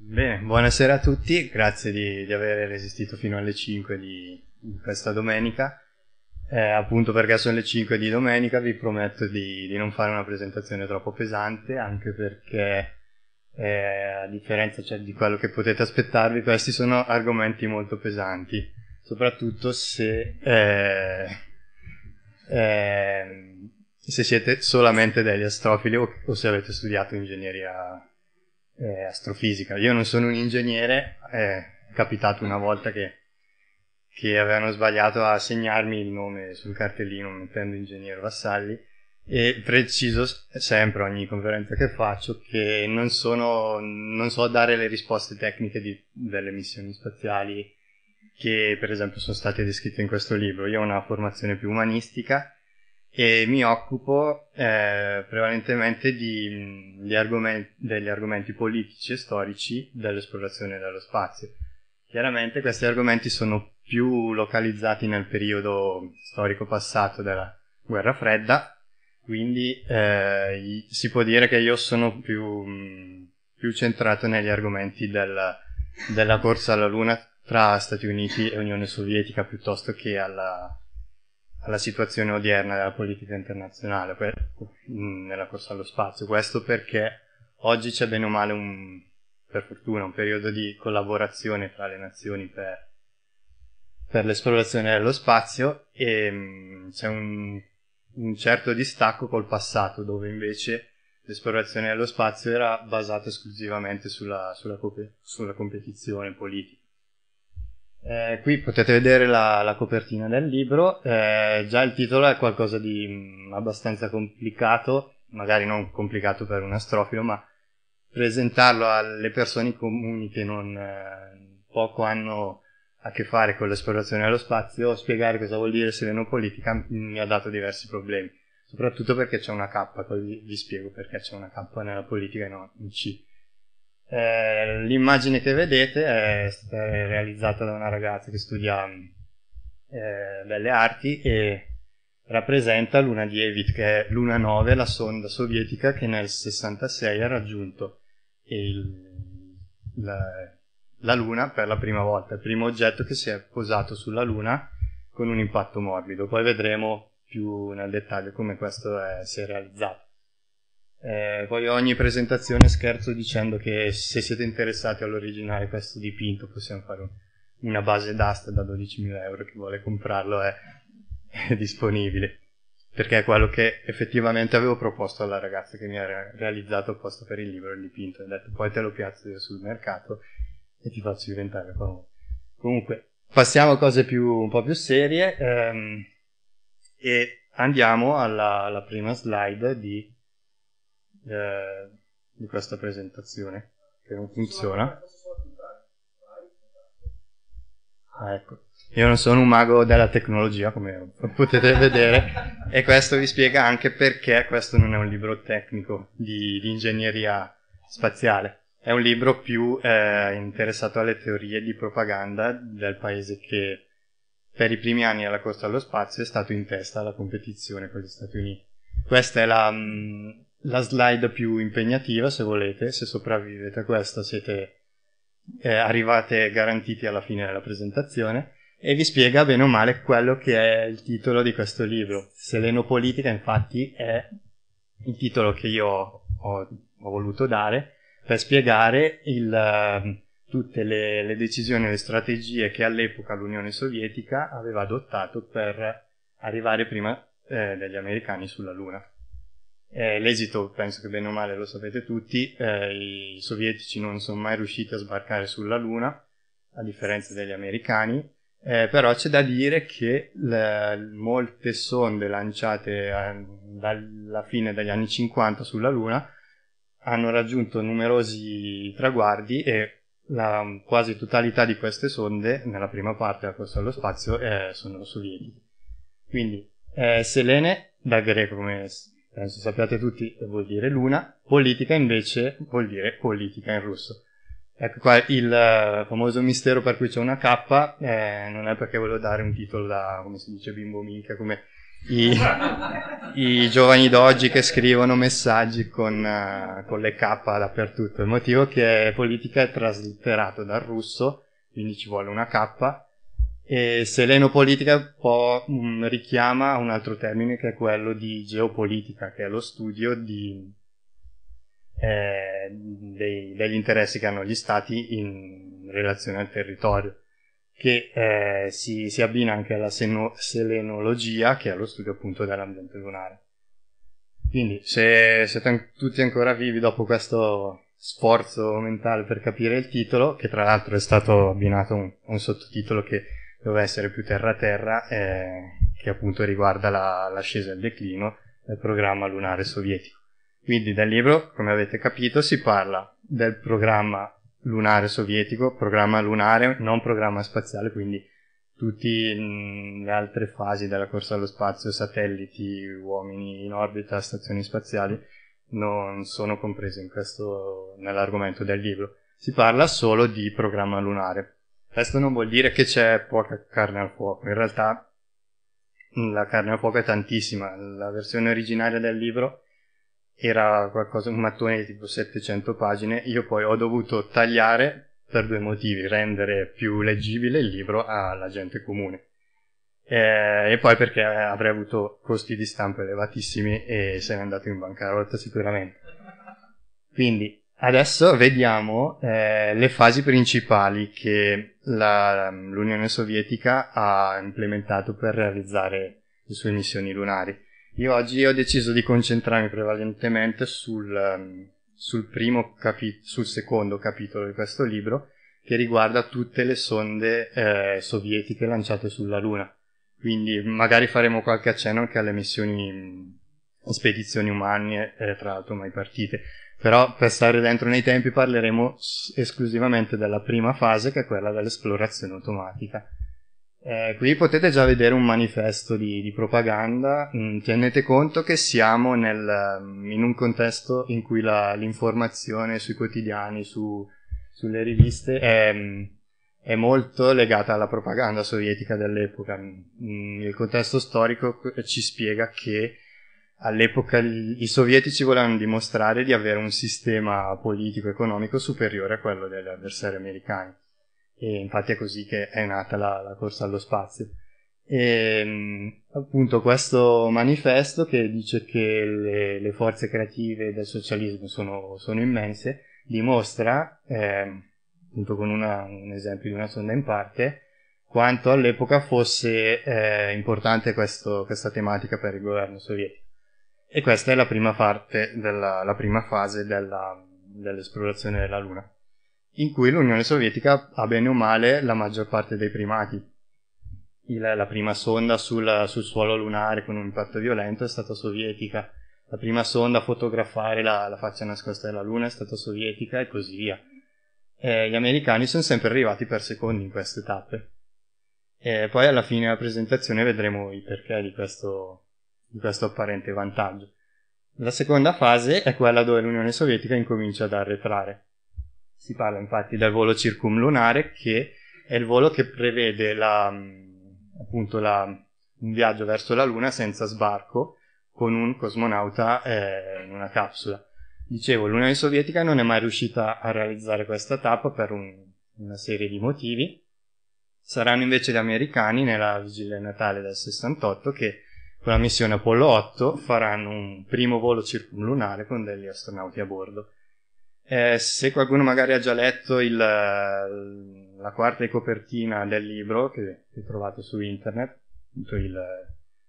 Bene, buonasera a tutti, grazie di, di aver resistito fino alle 5 di, di questa domenica. Eh, appunto perché sono le 5 di domenica vi prometto di, di non fare una presentazione troppo pesante, anche perché eh, a differenza cioè, di quello che potete aspettarvi, questi sono argomenti molto pesanti, soprattutto se, eh, ehm, se siete solamente degli astrofili o, o se avete studiato ingegneria eh, astrofisica. Io non sono un ingegnere, è capitato una volta che, che avevano sbagliato a segnarmi il nome sul cartellino mettendo ingegnere Vassalli e preciso sempre ogni conferenza che faccio che non, sono, non so dare le risposte tecniche di, delle missioni spaziali che per esempio sono state descritte in questo libro. Io ho una formazione più umanistica e mi occupo eh, prevalentemente di, di argomenti, degli argomenti politici e storici dell'esplorazione dello spazio. Chiaramente questi argomenti sono più localizzati nel periodo storico passato della guerra fredda, quindi eh, si può dire che io sono più, più centrato negli argomenti della, della corsa alla Luna tra Stati Uniti e Unione Sovietica piuttosto che alla, alla situazione odierna della politica internazionale, per, mm, nella corsa allo spazio. Questo perché oggi c'è bene o male un, per fortuna, un periodo di collaborazione tra le nazioni per, per l'esplorazione dello spazio e mm, c'è un, un, certo distacco col passato, dove invece l'esplorazione dello spazio era basata esclusivamente sulla, sulla, sulla competizione politica. Eh, qui potete vedere la, la copertina del libro, eh, già il titolo è qualcosa di mm, abbastanza complicato, magari non complicato per un astrofilo, ma presentarlo alle persone comuni che non eh, poco hanno a che fare con l'esplorazione dello spazio, spiegare cosa vuol dire serenopolitica mm, mi ha dato diversi problemi, soprattutto perché c'è una K, poi vi, spiego perché c'è una K nella politica e non in C. Eh, l'immagine che vedete è stata realizzata da una ragazza che studia eh, belle arti e rappresenta Luna Dievit, che è Luna 9, la sonda sovietica che nel 66 ha raggiunto il, la, la Luna per la prima volta, il primo oggetto che si è posato sulla Luna con un impatto morbido. Poi vedremo più nel dettaglio come questo è, si è realizzato. Eh, poi ogni presentazione scherzo dicendo che se siete interessati all'originale questo dipinto possiamo fare una base d'asta da 12.000 euro, chi vuole comprarlo è, è, disponibile. Perché è quello che effettivamente avevo proposto alla ragazza che mi ha realizzato il posto per il libro, il dipinto. e Ho detto poi te lo piazzo io sul mercato e ti faccio diventare famoso. Comunque, passiamo a cose più, un po' più serie ehm, e andiamo alla, alla prima slide di eh, di questa presentazione, che non funziona. Ah, ecco. Io non sono un mago della tecnologia, come potete vedere, e questo vi spiega anche perché questo non è un libro tecnico di, di ingegneria spaziale. È un libro più eh, interessato alle teorie di propaganda del paese che per i primi anni alla corsa allo spazio è stato in testa alla competizione con gli Stati Uniti. Questa è la, mh, mm, la slide più impegnativa, se volete, se sopravvivete a questa siete eh, arrivate garantiti alla fine della presentazione, e vi spiega bene o male quello che è il titolo di questo libro. Selenopolitica, infatti, è il titolo che io ho, ho voluto dare per spiegare il, eh, tutte le, le decisioni e le strategie che all'epoca l'Unione Sovietica aveva adottato per arrivare prima eh, degli americani sulla Luna. Eh, l'esito penso che bene o male lo sapete tutti, eh, i sovietici non sono mai riusciti a sbarcare sulla Luna, a differenza degli americani, eh, però c'è da dire che le, molte sonde lanciate a, eh, dalla fine degli anni 50 sulla Luna hanno raggiunto numerosi traguardi e la quasi totalità di queste sonde, nella prima parte della corsa allo spazio, eh, sono sovietiche. Quindi, eh, Selene, da greco come penso sappiate tutti che vuol dire luna, politica invece vuol dire politica in russo. Ecco qua il eh, famoso mistero per cui c'è una K, eh, non è perché volevo dare un titolo da, come si dice, bimbo minchia, come i, i giovani d'oggi che scrivono messaggi con, eh, con, le K dappertutto. Il motivo è che politica è traslitterato dal russo, quindi ci vuole una K, e selenopolitica può, mh, mm, richiama un altro termine che è quello di geopolitica, che è lo studio di, eh, dei, degli interessi che hanno gli stati in relazione al territorio, che eh, si, si, abbina anche alla seno, selenologia, che è lo studio appunto dell'ambiente lunare. Quindi, se siete tutti ancora vivi dopo questo sforzo mentale per capire il titolo, che tra l'altro è stato abbinato a un, un sottotitolo che doveva essere più terra-terra, eh, che appunto riguarda la, l'ascesa e il declino del programma lunare sovietico. Quindi dal libro, come avete capito, si parla del programma lunare sovietico, programma lunare, non programma spaziale, quindi tutte mm, le altre fasi della corsa allo spazio, satelliti, uomini in orbita, stazioni spaziali, non sono comprese questo, nell'argomento del libro. Si parla solo di programma lunare. Questo non vuol dire che c'è poca carne al fuoco, in realtà mm, la carne al fuoco è tantissima, la versione originaria del libro era qualcosa, un mattone di tipo 700 pagine, io poi ho dovuto tagliare per due motivi, rendere più leggibile il libro alla gente comune eh, e poi perché avrei avuto costi di stampa elevatissimi e se ne è andato in bancarotta sicuramente. Quindi Adesso vediamo eh, le fasi principali che la, l'Unione Sovietica ha implementato per realizzare le sue missioni lunari. Io oggi ho deciso di concentrarmi prevalentemente sul, ehm, sul, capi- sul secondo capitolo di questo libro, che riguarda tutte le sonde eh, sovietiche lanciate sulla Luna. Quindi magari faremo qualche accenno anche alle missioni, spedizioni umane, eh, tra l'altro mai partite. Però per stare dentro nei tempi parleremo esclusivamente della prima fase che è quella dell'esplorazione automatica. Eh, qui potete già vedere un manifesto di, di propaganda, mm, tenete conto che siamo nel, mm, in un contesto in cui la, l'informazione sui quotidiani, su, sulle riviste è, mm, è, molto legata alla propaganda sovietica dell'epoca. Mm, il contesto storico ci spiega che all'epoca i sovietici volevano dimostrare di avere un sistema politico-economico superiore a quello degli avversari americani. E infatti è così che è nata la, la corsa allo spazio. E, mm, appunto questo manifesto che dice che le, le forze creative del socialismo sono, sono immense dimostra, eh, appunto con una, un esempio di una sonda in parte, quanto all'epoca fosse eh, importante questo, questa tematica per il governo sovietico. E questa è la prima parte, della, la prima fase della, dell'esplorazione della Luna, in cui l'Unione Sovietica ha bene o male la maggior parte dei primati. Il, la prima sonda sul, sul, suolo lunare con un impatto violento è stata sovietica, la prima sonda a fotografare la, la faccia nascosta della Luna è stata sovietica e così via. Eh, gli americani sono sempre arrivati per secondi in queste tappe. E poi alla fine della presentazione vedremo il perché di questo, di questo apparente vantaggio. La seconda fase è quella dove l'Unione Sovietica incomincia ad arretrare. Si parla infatti del volo circumlunare che è il volo che prevede la, mm, appunto la, un viaggio verso la Luna senza sbarco con un cosmonauta eh, in una capsula. Dicevo, l'Unione Sovietica non è mai riuscita a realizzare questa tappa per un, una serie di motivi. Saranno invece gli americani nella vigilia natale del 68 che con la missione Apollo 8 faranno un primo volo circumlunare con degli astronauti a bordo. Eh, se qualcuno magari ha già letto il, la quarta copertina del libro che, che trovate su internet, il,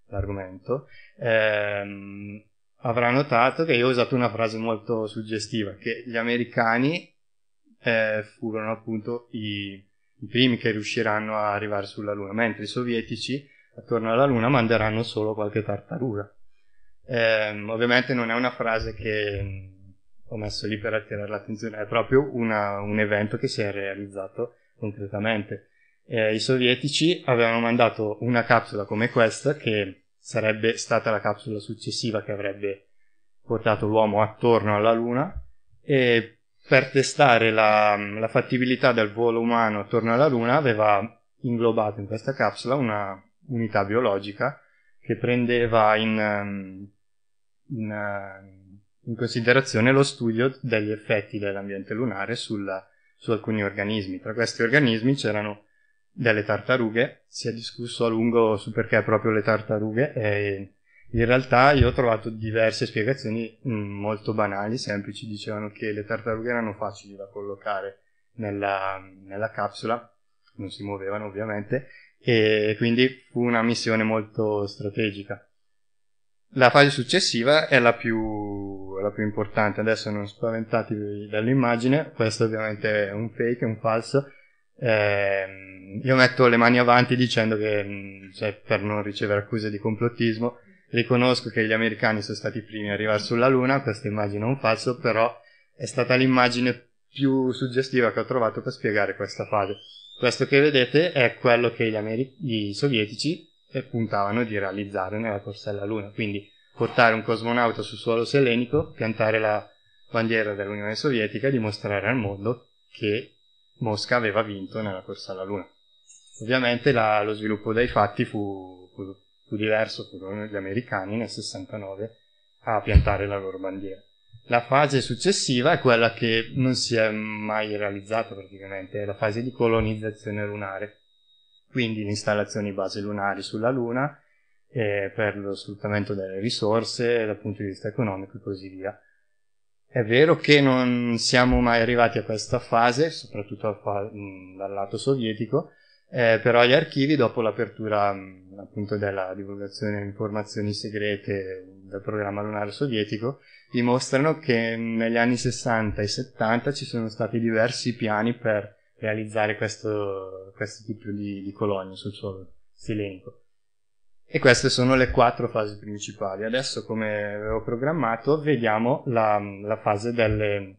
l'argomento, ehm, avrà notato che io ho usato una frase molto suggestiva, che gli americani eh, furono appunto i, i primi che riusciranno a arrivare sulla Luna, mentre i sovietici attorno alla Luna manderanno solo qualche tartaruga. Eh, ovviamente non è una frase che mm, ho messo lì per attirare l'attenzione, è proprio una, un evento che si è realizzato concretamente. Eh, I sovietici avevano mandato una capsula come questa, che sarebbe stata la capsula successiva che avrebbe portato l'uomo attorno alla Luna, e per testare la, la fattibilità del volo umano attorno alla Luna aveva inglobato in questa capsula una, unità biologica che prendeva in, ehm, in, ehm, in considerazione lo studio degli effetti dell'ambiente lunare sulla, su alcuni organismi. Tra questi organismi c'erano delle tartarughe, si è discusso a lungo su perché proprio le tartarughe e in realtà io ho trovato diverse spiegazioni mm, molto banali, semplici, dicevano che le tartarughe erano facili da collocare nella, nella capsula, non si muovevano ovviamente, e quindi fu una missione molto strategica. La fase successiva è la più, la più importante, adesso non spaventatevi dall'immagine, questo ovviamente è un fake, è un falso, eh, io metto le mani avanti dicendo che, mm, cioè, per non ricevere accuse di complottismo, riconosco che gli americani sono stati i primi ad arrivare sulla Luna, questa immagine è un falso, però è stata l'immagine più suggestiva che ho trovato per spiegare questa fase. Questo che vedete è quello che gli, Ameri- gli sovietici eh, puntavano di realizzare nella corsa alla Luna, quindi portare un cosmonauta sul suolo selenico, piantare la bandiera dell'Unione Sovietica e dimostrare al mondo che Mosca aveva vinto nella corsa alla Luna. Ovviamente la, lo sviluppo dei fatti fu, fu, fu diverso, furono gli americani nel 69 a piantare la loro bandiera. La fase successiva è quella che non si è mai realizzata praticamente, è la fase di colonizzazione lunare, quindi le installazioni base lunari sulla Luna eh, per lo sfruttamento delle risorse dal punto di vista economico e così via. È vero che non siamo mai arrivati a questa fase, soprattutto mm, dal lato sovietico, eh, però gli archivi, dopo l'apertura mm, appunto della divulgazione di informazioni segrete del programma lunare sovietico, dimostrano che negli anni 60 e 70 ci sono stati diversi piani per realizzare questo, questo tipo di, di colonia sul suolo silenco. E queste sono le quattro fasi principali. Adesso, come avevo programmato, vediamo la, la fase delle...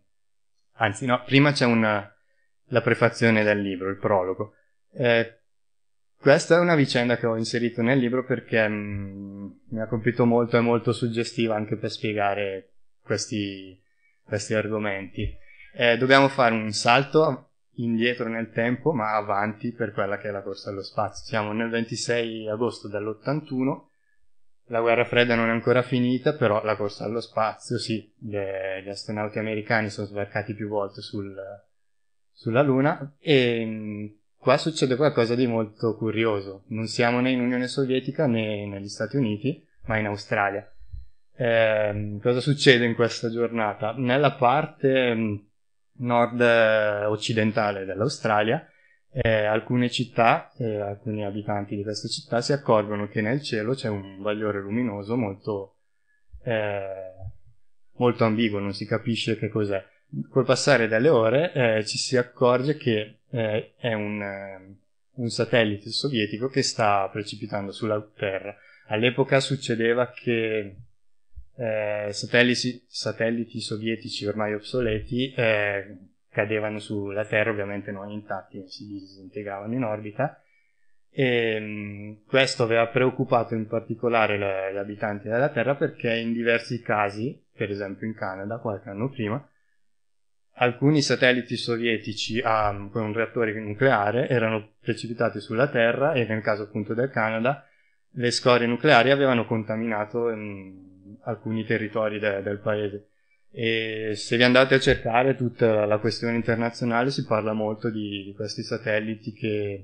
Anzi, no, prima c'è una, la prefazione del libro, il prologo. Eh, questa è una vicenda che ho inserito nel libro perché mh, mm, mi ha colpito molto, è molto suggestiva anche per spiegare questi, questi argomenti. Eh, dobbiamo fare un salto indietro nel tempo, ma avanti per quella che è la corsa allo spazio. Siamo nel 26 agosto dell'81, la guerra fredda non è ancora finita, però la corsa allo spazio, sì, le, gli astronauti americani sono sbarcati più volte sul, sulla Luna e mm, qua succede qualcosa di molto curioso. Non siamo né in Unione Sovietica né negli Stati Uniti, ma in Australia. Eh, cosa succede in questa giornata? Nella parte mm, nord-occidentale dell'Australia, eh, alcune città e eh, alcuni abitanti di questa città si accorgono che nel cielo c'è un bagliore luminoso molto, eh, molto ambiguo, non si capisce che cos'è. Col passare delle ore eh, ci si accorge che eh, è un, un satellite sovietico che sta precipitando sulla Terra. All'epoca succedeva che eh, satelliti, satelliti, sovietici ormai obsoleti eh, cadevano sulla Terra, ovviamente non intatti, si disintegravano in orbita. E, ehm, mh, questo aveva preoccupato in particolare le, gli abitanti della Terra perché in diversi casi, per esempio in Canada qualche anno prima, alcuni satelliti sovietici ah, con un reattore nucleare erano precipitati sulla Terra e nel caso appunto del Canada le scorie nucleari avevano contaminato mh, mm, alcuni territori de- del paese. E se vi andate a cercare tutta la questione internazionale si parla molto di, di questi satelliti che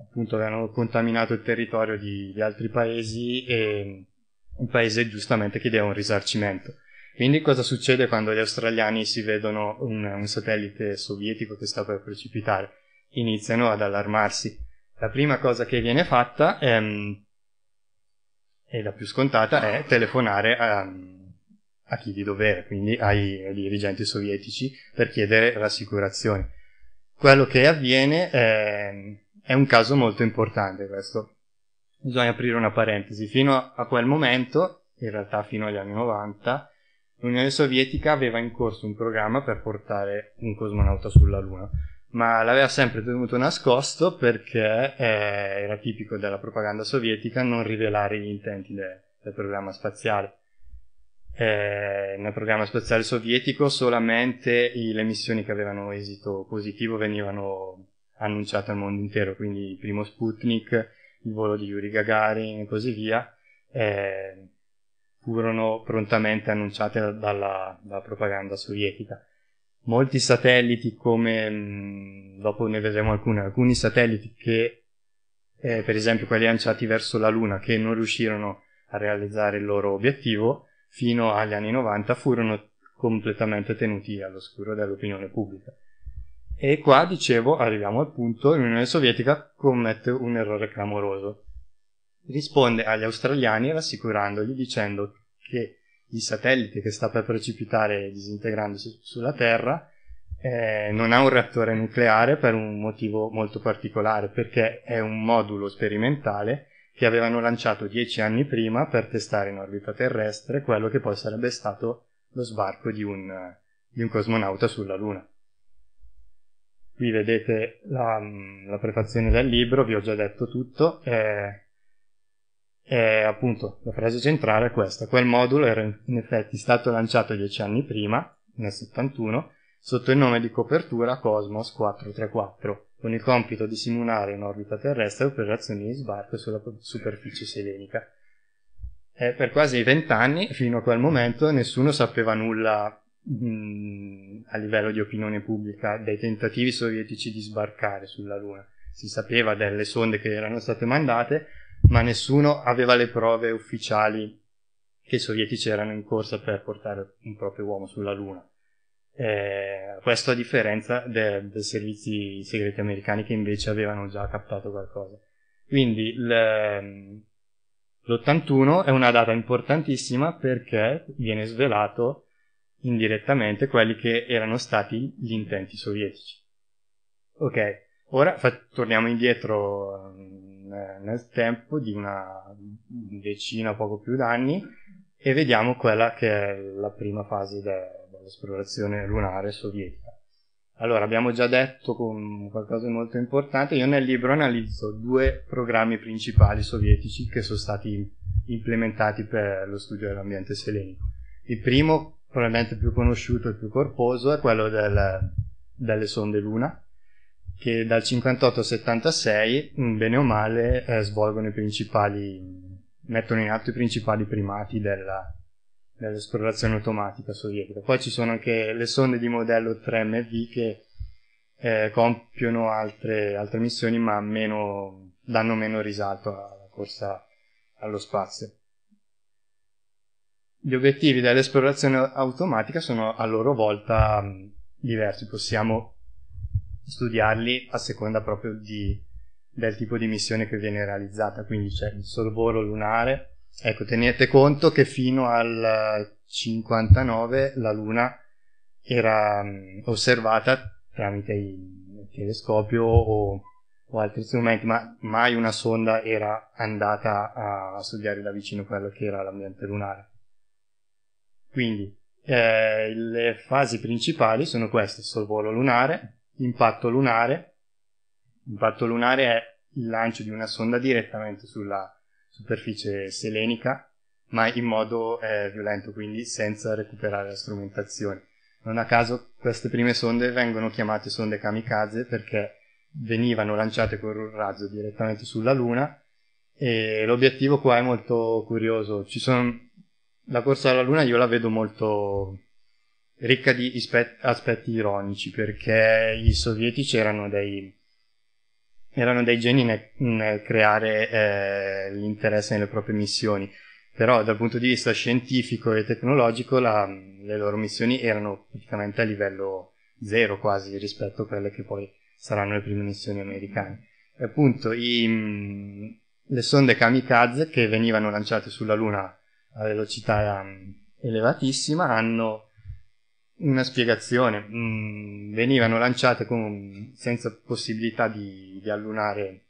appunto avevano contaminato il territorio di, di altri paesi e un paese giustamente chiedeva un risarcimento. Quindi cosa succede quando gli australiani si vedono un, un, satellite sovietico che sta per precipitare? Iniziano ad allarmarsi. La prima cosa che viene fatta è mm, e la più scontata è telefonare a, a chi di dovere, quindi ai, ai, dirigenti sovietici, per chiedere rassicurazioni. Quello che avviene è, è un caso molto importante questo. Bisogna aprire una parentesi. Fino a quel momento, in realtà fino agli anni 90, l'Unione Sovietica aveva in corso un programma per portare un cosmonauta sulla Luna ma l'aveva sempre tenuto nascosto perché eh, era tipico della propaganda sovietica non rivelare gli intenti de- del programma spaziale. Eh, nel programma spaziale sovietico solamente i- le missioni che avevano esito positivo venivano annunciate al mondo intero, quindi il primo Sputnik, il volo di Yuri Gagarin e così via, eh, furono prontamente annunciate dalla, dalla propaganda sovietica molti satelliti come, mm, dopo ne vedremo alcuni alcuni satelliti che, eh, per esempio quelli lanciati verso la Luna, che non riuscirono a realizzare il loro obiettivo, fino agli anni 90 furono completamente tenuti all'oscuro dall'opinione pubblica. E qua, dicevo, arriviamo al punto, l'Unione Sovietica commette un errore clamoroso. Risponde agli australiani rassicurandogli dicendo che il satellite che sta per precipitare disintegrandosi sulla Terra eh, non ha un reattore nucleare per un motivo molto particolare, perché è un modulo sperimentale che avevano lanciato dieci anni prima per testare in orbita terrestre quello che poi sarebbe stato lo sbarco di un, di un cosmonauta sulla Luna. Qui vedete la, la, prefazione del libro, vi ho già detto tutto. Eh, e appunto la frase centrale è questa. Quel modulo era in effetti stato lanciato dieci anni prima, nel 71, sotto il nome di copertura Cosmos 434, con il compito di simulare in orbita terrestre operazioni di sbarco sulla superficie selenica. E per quasi vent'anni, fino a quel momento, nessuno sapeva nulla mh, mhmm, a livello di opinione pubblica dei tentativi sovietici di sbarcare sulla Luna. Si sapeva delle sonde che erano state mandate, ma nessuno aveva le prove ufficiali che i sovietici erano in corsa per portare un proprio uomo sulla Luna. Eh, questo a differenza dei de servizi segreti americani che invece avevano già captato qualcosa. Quindi l'81 ehm, è una data importantissima perché viene svelato indirettamente quelli che erano stati gli intenti sovietici. Ok, ora fa- torniamo indietro ehm, nel tempo di una decina, poco più d'anni, e vediamo quella che è la prima fase de- dell'esplorazione lunare sovietica. Allora, abbiamo già detto con qualcosa di molto importante, io nel libro analizzo due programmi principali sovietici che sono stati implementati per lo studio dell'ambiente selenico. Il primo, probabilmente più conosciuto e più corposo, è quello del, delle sonde Luna, che dal 58 al 76, mm, bene o male, eh, svolgono i principali, mettono in atto i principali primati della, dell'esplorazione automatica sovietica. Poi ci sono anche le sonde di modello 3MV che eh, compiono altre, altre, missioni ma meno, danno meno risalto alla corsa allo spazio. Gli obiettivi dell'esplorazione automatica sono a loro volta mm, diversi, possiamo studiarli a seconda proprio di, del tipo di missione che viene realizzata, quindi c'è il sorvolo lunare. Ecco, tenete conto che fino al 59 la Luna era osservata tramite il telescopio o, o altri strumenti, ma mai una sonda era andata a studiare da vicino quello che era l'ambiente lunare. Quindi eh, le fasi principali sono queste, il sorvolo lunare, impatto lunare. L'impatto lunare è il lancio di una sonda direttamente sulla superficie selenica, ma in modo eh, violento, quindi senza recuperare la strumentazione. Non a caso queste prime sonde vengono chiamate sonde kamikaze perché venivano lanciate con un razzo direttamente sulla Luna e l'obiettivo qua è molto curioso. Sono... La corsa alla Luna io la vedo molto ricca di ispe- aspetti ironici perché i sovietici erano dei, erano dei geni nel, nel creare eh, l'interesse nelle proprie missioni, però dal punto di vista scientifico e tecnologico la, le loro missioni erano praticamente a livello zero quasi rispetto a quelle che poi saranno le prime missioni americane. E appunto i, le sonde kamikaze che venivano lanciate sulla Luna a velocità ehm, elevatissima hanno una spiegazione. Mm, venivano lanciate con, senza possibilità di, di allunare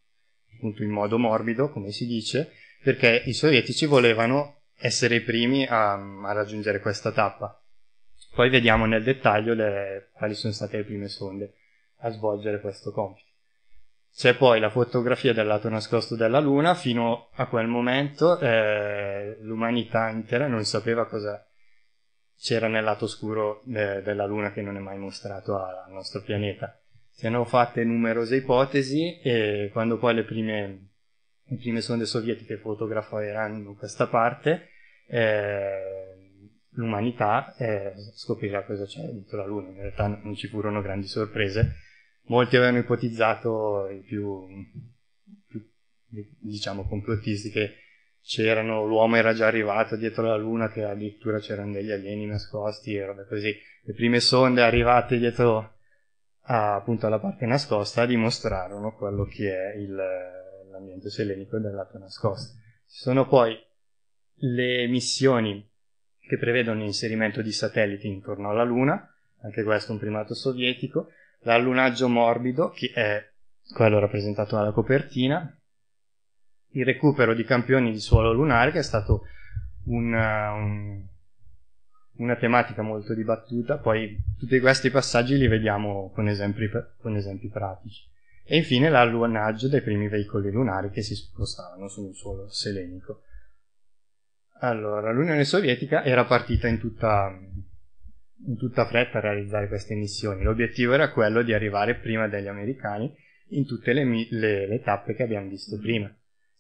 appunto, in modo morbido, come si dice, perché i sovietici volevano essere i primi a, a raggiungere questa tappa. Poi vediamo nel dettaglio le, quali sono state le prime sonde a svolgere questo compito. C'è poi la fotografia del lato nascosto della Luna, fino a quel momento eh, l'umanità intera non sapeva cosa c'era nel lato scuro de- eh, della Luna che non è mai mostrato al nostro pianeta. Si hanno fatte numerose ipotesi e quando poi le prime, le prime sonde sovietiche fotograferanno questa parte, eh, l'umanità eh, scoprirà cosa c'è dentro la Luna. In realtà non ci furono grandi sorprese. Molti avevano ipotizzato i più, più diciamo, complottisti che c'erano, l'uomo era già arrivato dietro la luna, che addirittura c'erano degli alieni nascosti, e roba così. Le prime sonde arrivate dietro a, appunto alla parte nascosta dimostrarono quello che è il, l'ambiente selenico del lato nascosto. Ci sono poi le missioni che prevedono l'inserimento di satelliti intorno alla Luna, anche questo un primato sovietico, l'allunaggio morbido, che è quello rappresentato dalla copertina, il recupero di campioni di suolo lunare, che è stato una, uh, un, una tematica molto dibattuta. Poi tutti questi passaggi li vediamo con esempi, con esempi pratici. E infine l'alluanaggio dei primi veicoli lunari che si spostavano sul suolo selenico. Allora, l'Unione Sovietica era partita in tutta, in tutta fretta a realizzare queste missioni. L'obiettivo era quello di arrivare prima degli americani in tutte le, le, le tappe che abbiamo visto prima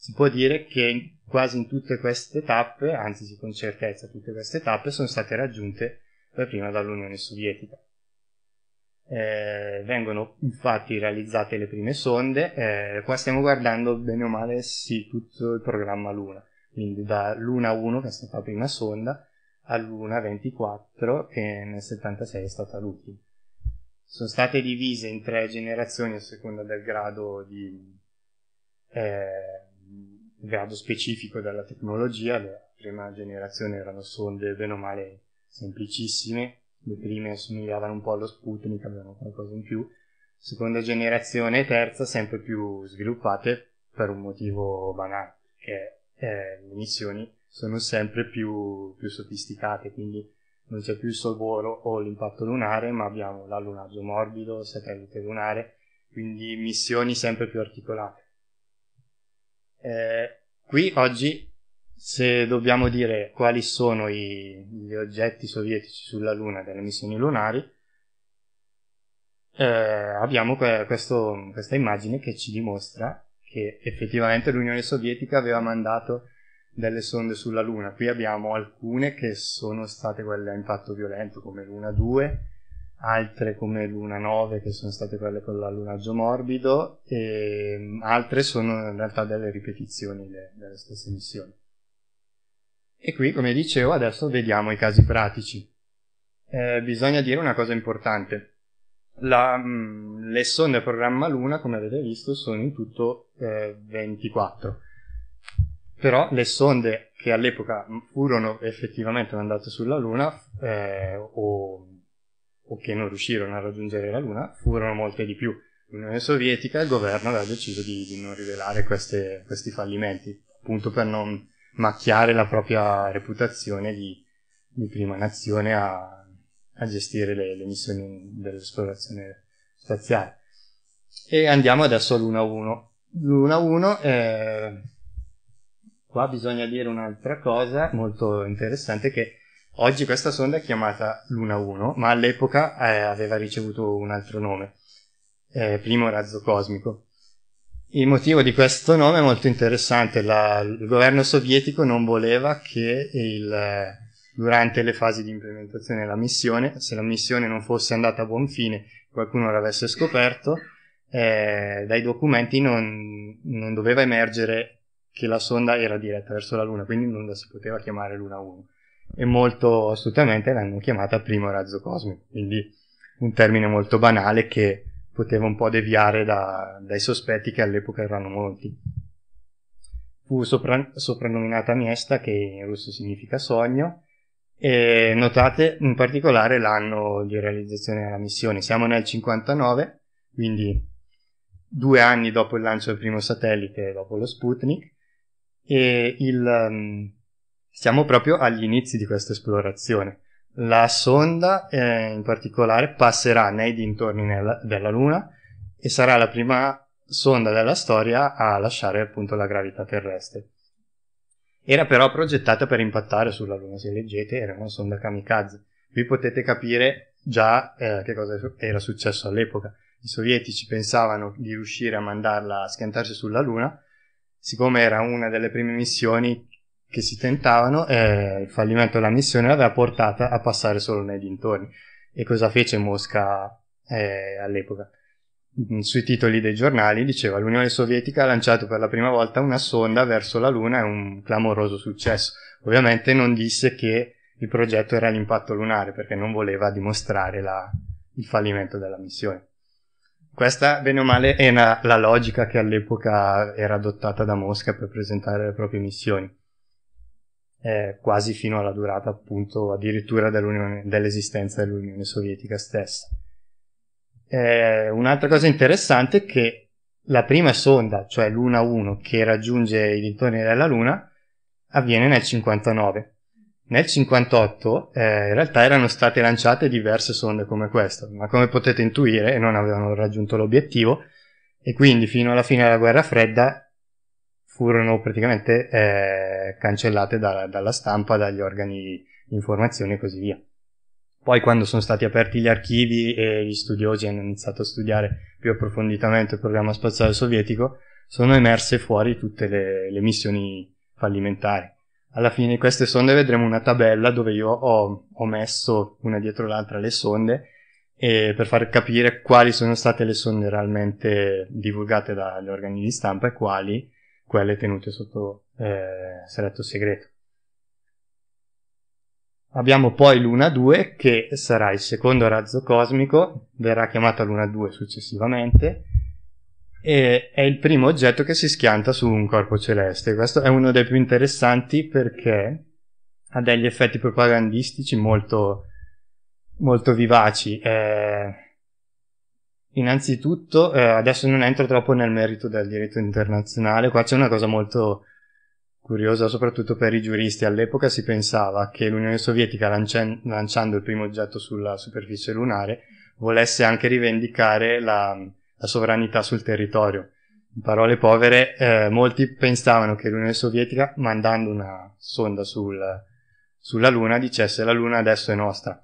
si può dire che quasi in tutte queste tappe, anzi sì, con certezza tutte queste tappe, sono state raggiunte per prima dall'Unione Sovietica. Eh, vengono infatti realizzate le prime sonde, eh, qua stiamo guardando bene o male sì, tutto il programma Luna, quindi da Luna 1 che è stata la prima sonda a Luna 24 che nel 76 è stata l'ultima. Sono state divise in tre generazioni a seconda del grado di, eh, grado specifico della tecnologia, la prima generazione erano sonde bene o male semplicissime, le prime assomigliavano un po' allo Sputnik, avevano qualcosa in più, seconda generazione e terza sempre più sviluppate per un motivo banale, che eh, le missioni sono sempre più, più sofisticate, quindi non c'è più il sorvolo o l'impatto lunare, ma abbiamo l'allunaggio morbido, satellite lunare, quindi missioni sempre più articolate. Eh, qui oggi, se dobbiamo dire quali sono i, gli oggetti sovietici sulla Luna delle missioni lunari, eh, abbiamo que- questo, questa immagine che ci dimostra che effettivamente l'Unione Sovietica aveva mandato delle sonde sulla Luna. Qui abbiamo alcune che sono state quelle a impatto violento, come Luna 2, altre come Luna 9 che sono state quelle con l'allunaggio morbido e mm, altre sono in realtà delle ripetizioni le, delle stesse missioni. E qui, come dicevo, adesso vediamo i casi pratici. Eh, bisogna dire una cosa importante. La, mm, le sonde programma Luna, come avete visto, sono in tutto eh, 24. Però le sonde che all'epoca mm, furono effettivamente mandate sulla Luna eh, o o che non riuscirono a raggiungere la Luna furono molte di più. L'Unione Sovietica e il governo aveva deciso di, di non rivelare queste, questi fallimenti, appunto per non macchiare la propria reputazione di, di prima nazione a, a gestire le, le, missioni dell'esplorazione spaziale. E andiamo adesso all'Una 1. L'Una 1 è... Eh, qua bisogna dire un'altra cosa molto interessante che Oggi questa sonda è chiamata Luna 1, ma all'epoca eh, aveva ricevuto un altro nome, eh, primo razzo cosmico. Il motivo di questo nome è molto interessante, la, il governo sovietico non voleva che il, eh, durante le fasi di implementazione della missione, se la missione non fosse andata a buon fine, qualcuno l'avesse scoperto, eh, dai documenti non, non, doveva emergere che la sonda era diretta verso la Luna, quindi non la si poteva chiamare Luna 1 e molto astutamente l'hanno chiamata primo razzo cosmico, quindi un termine molto banale che poteva un po' deviare da, dai sospetti che all'epoca erano molti. Fu sopra, soprannominata Miesta, che in russo significa sogno, e notate in particolare l'anno di realizzazione della missione. Siamo nel 59, quindi due anni dopo il lancio del primo satellite, dopo lo Sputnik, e il, mm, siamo proprio agli inizi di questa esplorazione. La sonda eh, in particolare passerà nei dintorni nella, della Luna e sarà la prima sonda della storia a lasciare appunto la gravità terrestre. Era però progettata per impattare sulla Luna, se leggete era una sonda kamikaze. Qui potete capire già eh, che cosa era successo all'epoca. I sovietici pensavano di riuscire a mandarla a schiantarsi sulla Luna, siccome era una delle prime missioni che si tentavano e eh, il fallimento della missione l'aveva portata a passare solo nei dintorni. E cosa fece Mosca eh, all'epoca? Mm, sui titoli dei giornali diceva l'Unione Sovietica ha lanciato per la prima volta una sonda verso la Luna, è un clamoroso successo. Ovviamente non disse che il progetto era l'impatto lunare perché non voleva dimostrare la, il fallimento della missione. Questa, bene o male, era la logica che all'epoca era adottata da Mosca per presentare le proprie missioni eh, quasi fino alla durata appunto addirittura dell'esistenza dell'Unione Sovietica stessa. Eh, un'altra cosa interessante è che la prima sonda, cioè Luna 1, che raggiunge i dintorni della Luna, avviene nel 59. Nel 58 eh, in realtà erano state lanciate diverse sonde come questa, ma come potete intuire non avevano raggiunto l'obiettivo e quindi fino alla fine della guerra fredda furono praticamente eh, cancellate da, dalla stampa, dagli organi di informazione e così via. Poi quando sono stati aperti gli archivi e gli studiosi hanno iniziato a studiare più approfonditamente il programma spaziale sovietico, sono emerse fuori tutte le, le missioni fallimentari. Alla fine di queste sonde vedremo una tabella dove io ho, ho messo una dietro l'altra le sonde per far capire quali sono state le sonde realmente divulgate dagli organi di stampa e quali quelle tenute sotto eh, seletto segreto. Abbiamo poi Luna 2 che sarà il secondo razzo cosmico, verrà chiamata Luna 2 successivamente, e è il primo oggetto che si schianta su un corpo celeste. Questo è uno dei più interessanti perché ha degli effetti propagandistici molto, molto vivaci. Eh, Innanzitutto, eh, adesso non entro troppo nel merito del diritto internazionale, qua c'è una cosa molto curiosa soprattutto per i giuristi. All'epoca si pensava che l'Unione Sovietica, lancia- lanciando il primo oggetto sulla superficie lunare, volesse anche rivendicare la, la sovranità sul territorio. In parole povere, eh, molti pensavano che l'Unione Sovietica, mandando una sonda sul, sulla Luna, dicesse la Luna adesso è nostra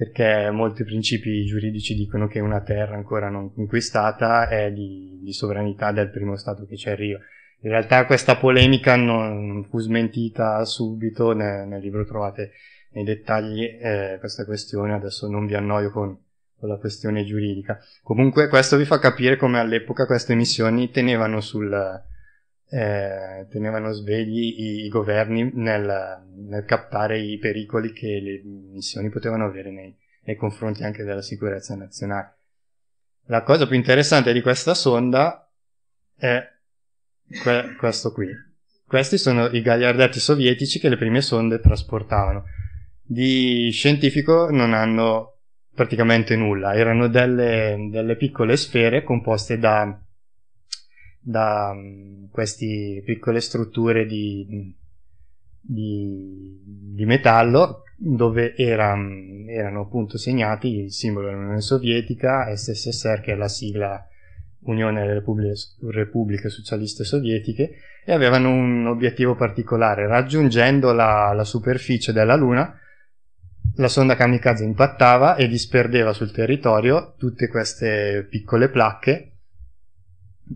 perché molti principi giuridici dicono che una terra ancora non conquistata è di, di sovranità del primo Stato che ci arriva. In realtà questa polemica non fu smentita subito, nel, nel libro trovate nei dettagli eh, questa questione, adesso non vi annoio con, con, la questione giuridica. Comunque questo vi fa capire come all'epoca queste missioni tenevano sul, eh, tenevano svegli i, i governi nel, nel, captare i pericoli che le missioni potevano avere nei, nei confronti anche della sicurezza nazionale. La cosa più interessante di questa sonda è que- questo qui. Questi sono i gagliardetti sovietici che le prime sonde trasportavano. Di scientifico non hanno praticamente nulla, erano delle, delle piccole sfere composte da da mm, queste piccole strutture di, di, di metallo dove era, mm, erano appunto segnati il simbolo dell'Unione Sovietica, SSSR che è la sigla Unione delle Repubbliche, Repubbliche Socialiste Sovietiche e avevano un obiettivo particolare, raggiungendo la, la superficie della Luna la sonda kamikaze impattava e disperdeva sul territorio tutte queste piccole placche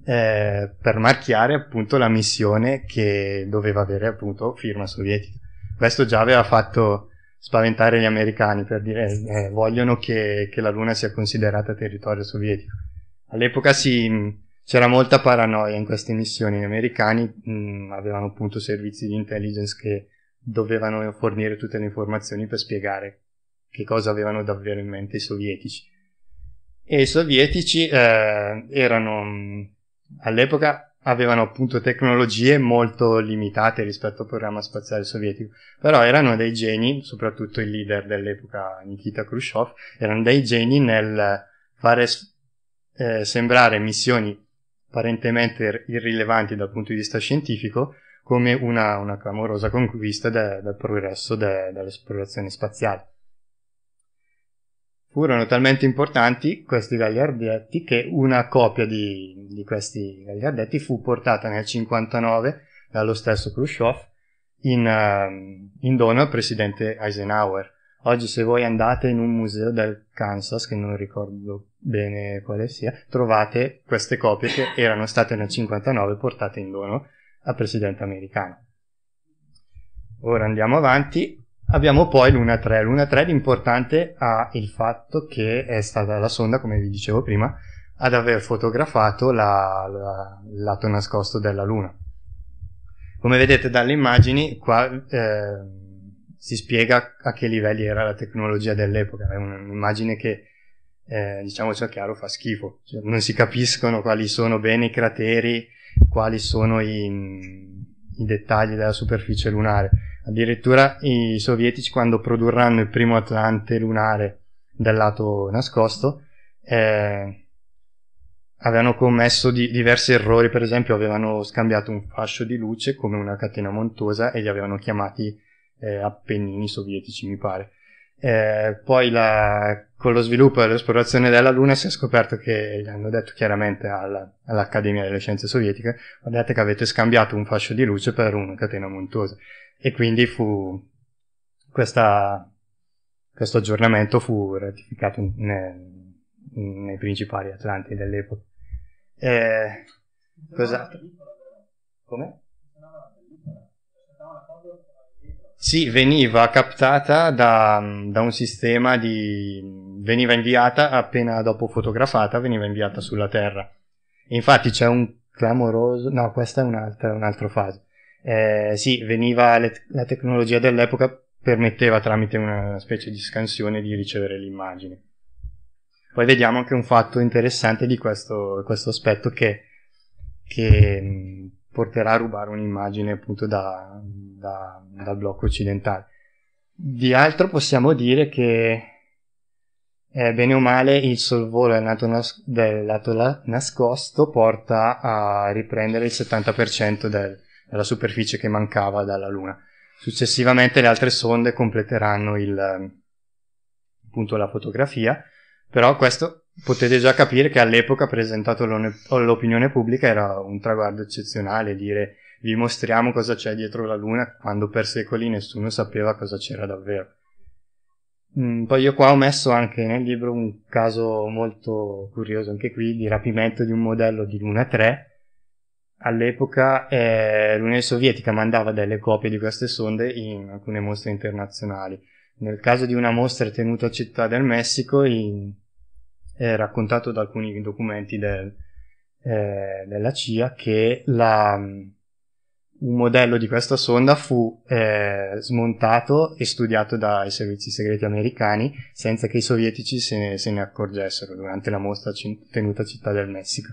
eh, per marchiare appunto la missione che doveva avere appunto firma sovietica. Questo già aveva fatto spaventare gli americani per dire eh, eh vogliono che, che, la Luna sia considerata territorio sovietico. All'epoca si, c'era molta paranoia in queste missioni, gli americani mh, avevano appunto servizi di intelligence che dovevano fornire tutte le informazioni per spiegare che cosa avevano davvero in mente i sovietici. E i sovietici eh, erano all'epoca avevano appunto tecnologie molto limitate rispetto al programma spaziale sovietico, però erano dei geni, soprattutto il leader dell'epoca Nikita Khrushchev, erano dei geni nel fare eh, sembrare missioni apparentemente irrilevanti dal punto di vista scientifico come una, una clamorosa conquista del de progresso dell'esplorazione spaziale furono talmente importanti questi gagliardetti che una copia di, di questi gagliardetti fu portata nel 59 dallo stesso Khrushchev in, uh, in, dono al presidente Eisenhower. Oggi se voi andate in un museo del Kansas, che non ricordo bene quale sia, trovate queste copie che erano state nel 59 portate in dono al presidente americano. Ora andiamo avanti Abbiamo poi Luna 3. Luna 3 l'importante ha il fatto che è stata la sonda, come vi dicevo prima, ad aver fotografato la, la, il lato nascosto della Luna. Come vedete dalle immagini, qua eh, si spiega a che livelli era la tecnologia dell'epoca. È un'immagine che, eh, diciamo ciò chiaro, fa schifo. Cioè, non si capiscono quali sono bene i crateri, quali sono i, i dettagli della superficie lunare Addirittura i sovietici quando produrranno il primo atlante lunare dal lato nascosto eh, avevano commesso di, diversi errori, per esempio avevano scambiato un fascio di luce come una catena montuosa e li avevano chiamati eh, Appennini sovietici mi pare. Eh, poi la, con lo sviluppo e l'esplorazione della Luna si è scoperto che gli hanno detto chiaramente alla, all'Accademia delle Scienze Sovietiche guardate che avete scambiato un fascio di luce per una catena montuosa e quindi fu questa, questo aggiornamento fu ratificato ne, nei principali atlanti dell'epoca. Eh, cos'altro? Come? Sì, veniva captata da, da, un sistema di... veniva inviata appena dopo fotografata, veniva inviata sulla Terra. Infatti c'è un clamoroso... no, questa è un'altra, un'altra fase eh, sì, veniva le, la tecnologia dell'epoca permetteva tramite una specie di scansione di ricevere l'immagine. Poi vediamo anche un fatto interessante di questo, questo aspetto che, che mm, porterà a rubare un'immagine appunto da, da, dal blocco occidentale. Di altro possiamo dire che eh, bene o male il sorvolo del lato, nas- del lato la- nascosto porta a riprendere il 70% del, è la superficie che mancava dalla Luna. Successivamente le altre sonde completeranno il, ehm, appunto, la fotografia, però questo potete già capire che all'epoca presentato all'opinione pubblica era un traguardo eccezionale, dire vi mostriamo cosa c'è dietro la Luna quando per secoli nessuno sapeva cosa c'era davvero. Mm, poi io qua ho messo anche nel libro un caso molto curioso, anche qui, di rapimento di un modello di Luna 3 all'epoca eh, l'Unione Sovietica mandava delle copie di queste sonde in alcune mostre internazionali. Nel caso di una mostra tenuta a Città del Messico, in, eh, raccontato da alcuni documenti del, eh, della CIA, che la, mm, un modello di questa sonda fu eh, smontato e studiato dai servizi segreti americani senza che i sovietici se ne, se ne accorgessero durante la mostra tenuta a Città del Messico.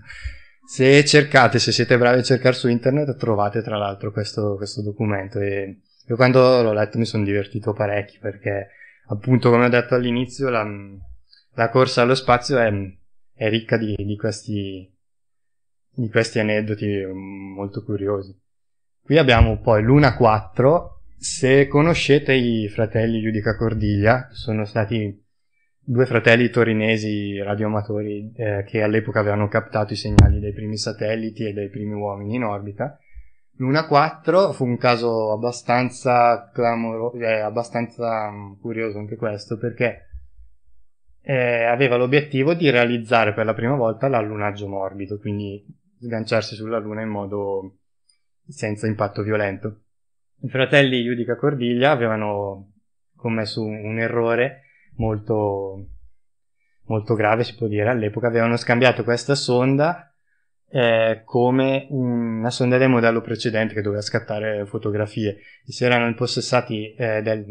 Se cercate, se siete bravi a cercare su internet, trovate tra l'altro questo, questo documento. E io quando l'ho letto mi sono divertito parecchio perché, appunto, come ho detto all'inizio, la, la corsa allo spazio è, è ricca di, di, questi, di questi aneddoti molto curiosi. Qui abbiamo poi l'Una 4. Se conoscete i fratelli Giudica Cordiglia, sono stati due fratelli torinesi radioamatori eh, che all'epoca avevano captato i segnali dai primi satelliti e dai primi uomini in orbita. Luna 4 fu un caso abbastanza clamoroso, eh, abbastanza mm, curioso anche questo, perché eh, aveva l'obiettivo di realizzare per la prima volta l'allunaggio morbido, quindi sganciarsi sulla Luna in modo senza impatto violento. I fratelli Judica Cordiglia avevano commesso un errore molto, molto grave, si può dire, all'epoca avevano scambiato questa sonda eh, come una sonda del modello precedente che doveva scattare fotografie e si erano impossessati eh, del,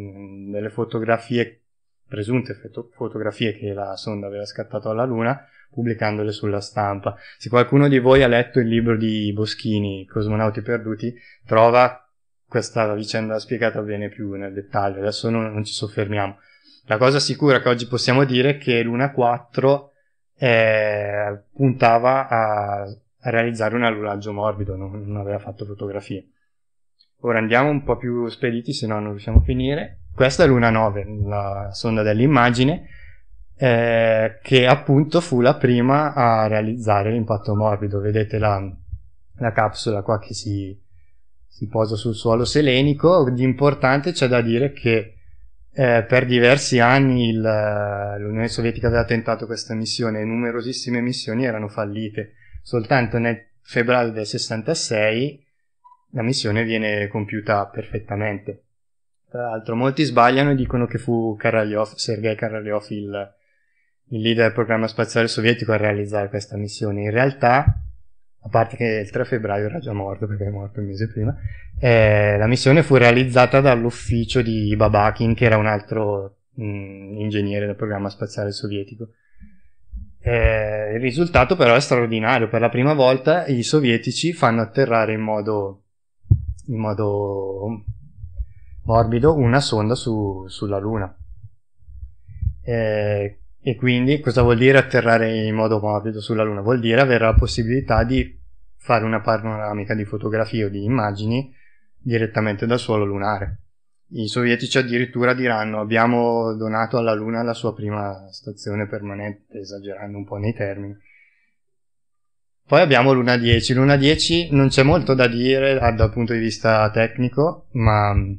delle fotografie, presunte foto- fotografie che la sonda aveva scattato alla Luna, pubblicandole sulla stampa. Se qualcuno di voi ha letto il libro di Boschini, Cosmonauti perduti, trova questa vicenda spiegata bene più nel dettaglio, adesso non, non ci soffermiamo. La cosa sicura che oggi possiamo dire è che Luna 4 eh, puntava a, realizzare un allunaggio morbido, non, non aveva fatto fotografie. Ora andiamo un po' più spediti, se no non riusciamo a finire. Questa è Luna 9, la sonda dell'immagine, eh, che appunto fu la prima a realizzare l'impatto morbido. Vedete la, la capsula qua che si, si posa sul suolo selenico. L'importante c'è da dire che eh, per diversi anni il, l'Unione Sovietica aveva tentato questa missione e numerosissime missioni erano fallite. Soltanto nel febbraio del 66 la missione viene compiuta perfettamente. Tra l'altro molti sbagliano e dicono che fu Karalyov, Sergei Karaliov il, il leader del programma spaziale sovietico a realizzare questa missione. In realtà a parte che il 3 febbraio era già morto perché è morto un mese prima, eh, la missione fu realizzata dall'ufficio di Babakin, che era un altro mh, mm, ingegnere del programma spaziale sovietico. Eh, il risultato però è straordinario, per la prima volta i sovietici fanno atterrare in modo, in modo morbido una sonda su, sulla Luna. Eh, e quindi cosa vuol dire atterrare in modo morbido sulla Luna? Vuol dire avere la possibilità di fare una panoramica di fotografie o di immagini direttamente dal suolo lunare. I sovietici addirittura diranno abbiamo donato alla Luna la sua prima stazione permanente, esagerando un po' nei termini. Poi abbiamo Luna 10. Luna 10 non c'è molto da dire ah, dal punto di vista tecnico, ma mm,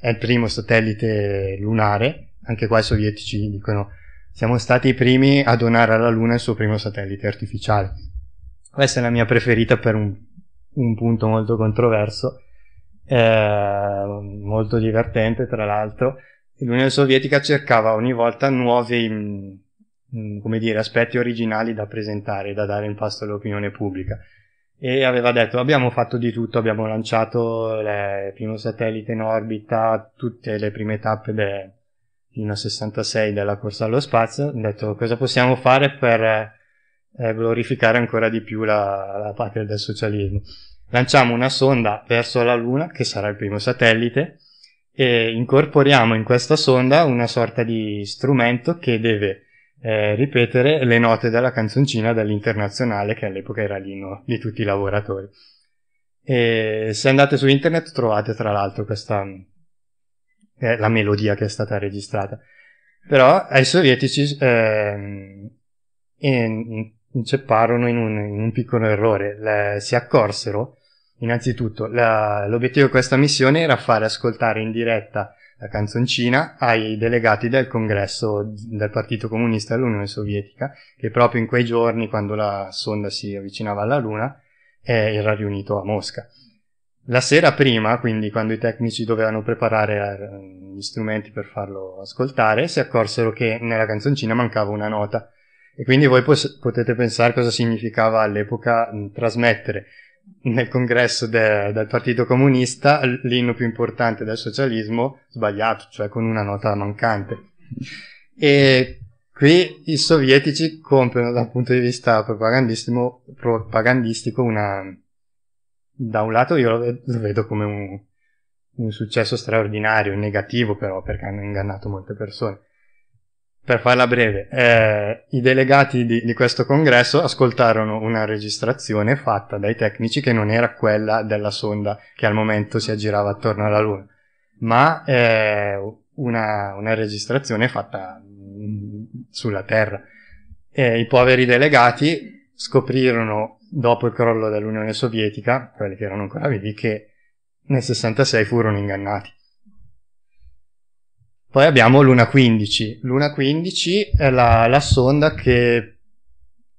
è il primo satellite lunare. Anche qua i sovietici dicono siamo stati i primi a donare alla Luna il suo primo satellite artificiale. Questa è la mia preferita per un, un punto molto controverso, eh, molto divertente tra l'altro. L'Unione Sovietica cercava ogni volta nuovi mm, mm, dire, aspetti originali da presentare, da dare in pasto all'opinione pubblica e aveva detto abbiamo fatto di tutto, abbiamo lanciato il primo satellite in orbita, tutte le prime tappe de, fino nel 66 della corsa allo spazio, hanno detto cosa possiamo fare per eh, glorificare ancora di più la, la patria del socialismo. Lanciamo una sonda verso la Luna, che sarà il primo satellite, e incorporiamo in questa sonda una sorta di strumento che deve eh, ripetere le note della canzoncina dell'internazionale che all'epoca era l'inno di tutti i lavoratori. E se andate su internet trovate tra l'altro questa, eh, la melodia che è stata registrata. Però ai sovietici ehm, incepparono cioè, in un, in un, piccolo errore, Le, si accorsero innanzitutto la, l'obiettivo di questa missione era fare ascoltare in diretta la canzoncina ai delegati del congresso del Partito Comunista dell'Unione Sovietica, che proprio in quei giorni, quando la sonda si avvicinava alla Luna, eh, era riunito a Mosca. La sera prima, quindi quando i tecnici dovevano preparare eh, gli strumenti per farlo ascoltare, si accorsero che nella canzoncina mancava una nota. E quindi voi pos- potete pensare cosa significava all'epoca mh, trasmettere nel congresso de- del Partito Comunista l'inno più importante del socialismo sbagliato, cioè con una nota mancante. E qui i sovietici compiono dal punto di vista propagandistico una da un lato io lo vedo come un, un successo straordinario, negativo però perché hanno ingannato molte persone. Per farla breve, eh, i delegati di, di, questo congresso ascoltarono una registrazione fatta dai tecnici che non era quella della sonda che al momento si aggirava attorno alla Luna, ma eh, una, una, registrazione fatta mm, sulla Terra. E I poveri delegati scoprirono dopo il crollo dell'Unione Sovietica, quelli che erano ancora vivi, che nel 66 furono ingannati. Poi abbiamo Luna 15. Luna 15 è la, la sonda che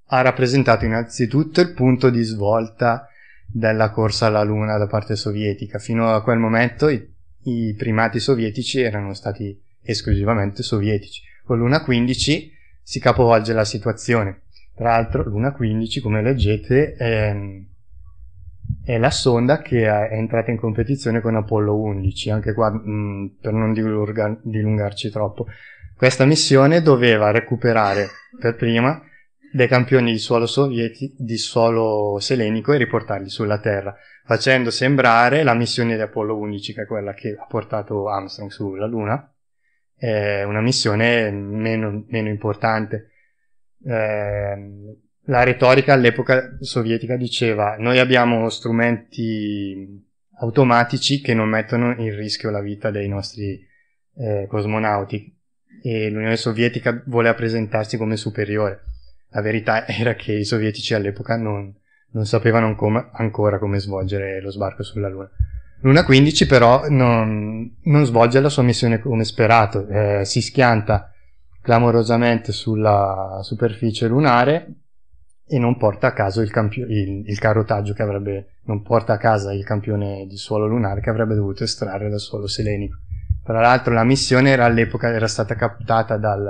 ha rappresentato innanzitutto il punto di svolta della corsa alla Luna da parte sovietica. Fino a quel momento i, i primati sovietici erano stati esclusivamente sovietici. Con Luna 15 si capovolge la situazione tra l'altro Luna 15, come leggete, è, è la sonda che è entrata in competizione con Apollo 11, anche qua mh, mm, per non dilurga, dilungarci troppo. Questa missione doveva recuperare per prima dei campioni di suolo, sovieti, di suolo selenico e riportarli sulla Terra, facendo sembrare la missione di Apollo 11, che è quella che ha portato Armstrong sulla Luna, è una missione meno, meno importante eh, la retorica all'epoca sovietica diceva noi abbiamo strumenti automatici che non mettono in rischio la vita dei nostri eh, cosmonauti e l'Unione Sovietica voleva presentarsi come superiore. La verità era che i sovietici all'epoca non, non sapevano com- ancora come svolgere lo sbarco sulla Luna. Luna 15 però non, non svolge la sua missione come sperato, eh, si schianta clamorosamente sulla superficie lunare e non porta a caso il, campio- il, il carotaggio che avrebbe, non porta a casa il campione di suolo lunare che avrebbe dovuto estrarre dal suolo selenico. Tra l'altro la missione era all'epoca era stata captata dal,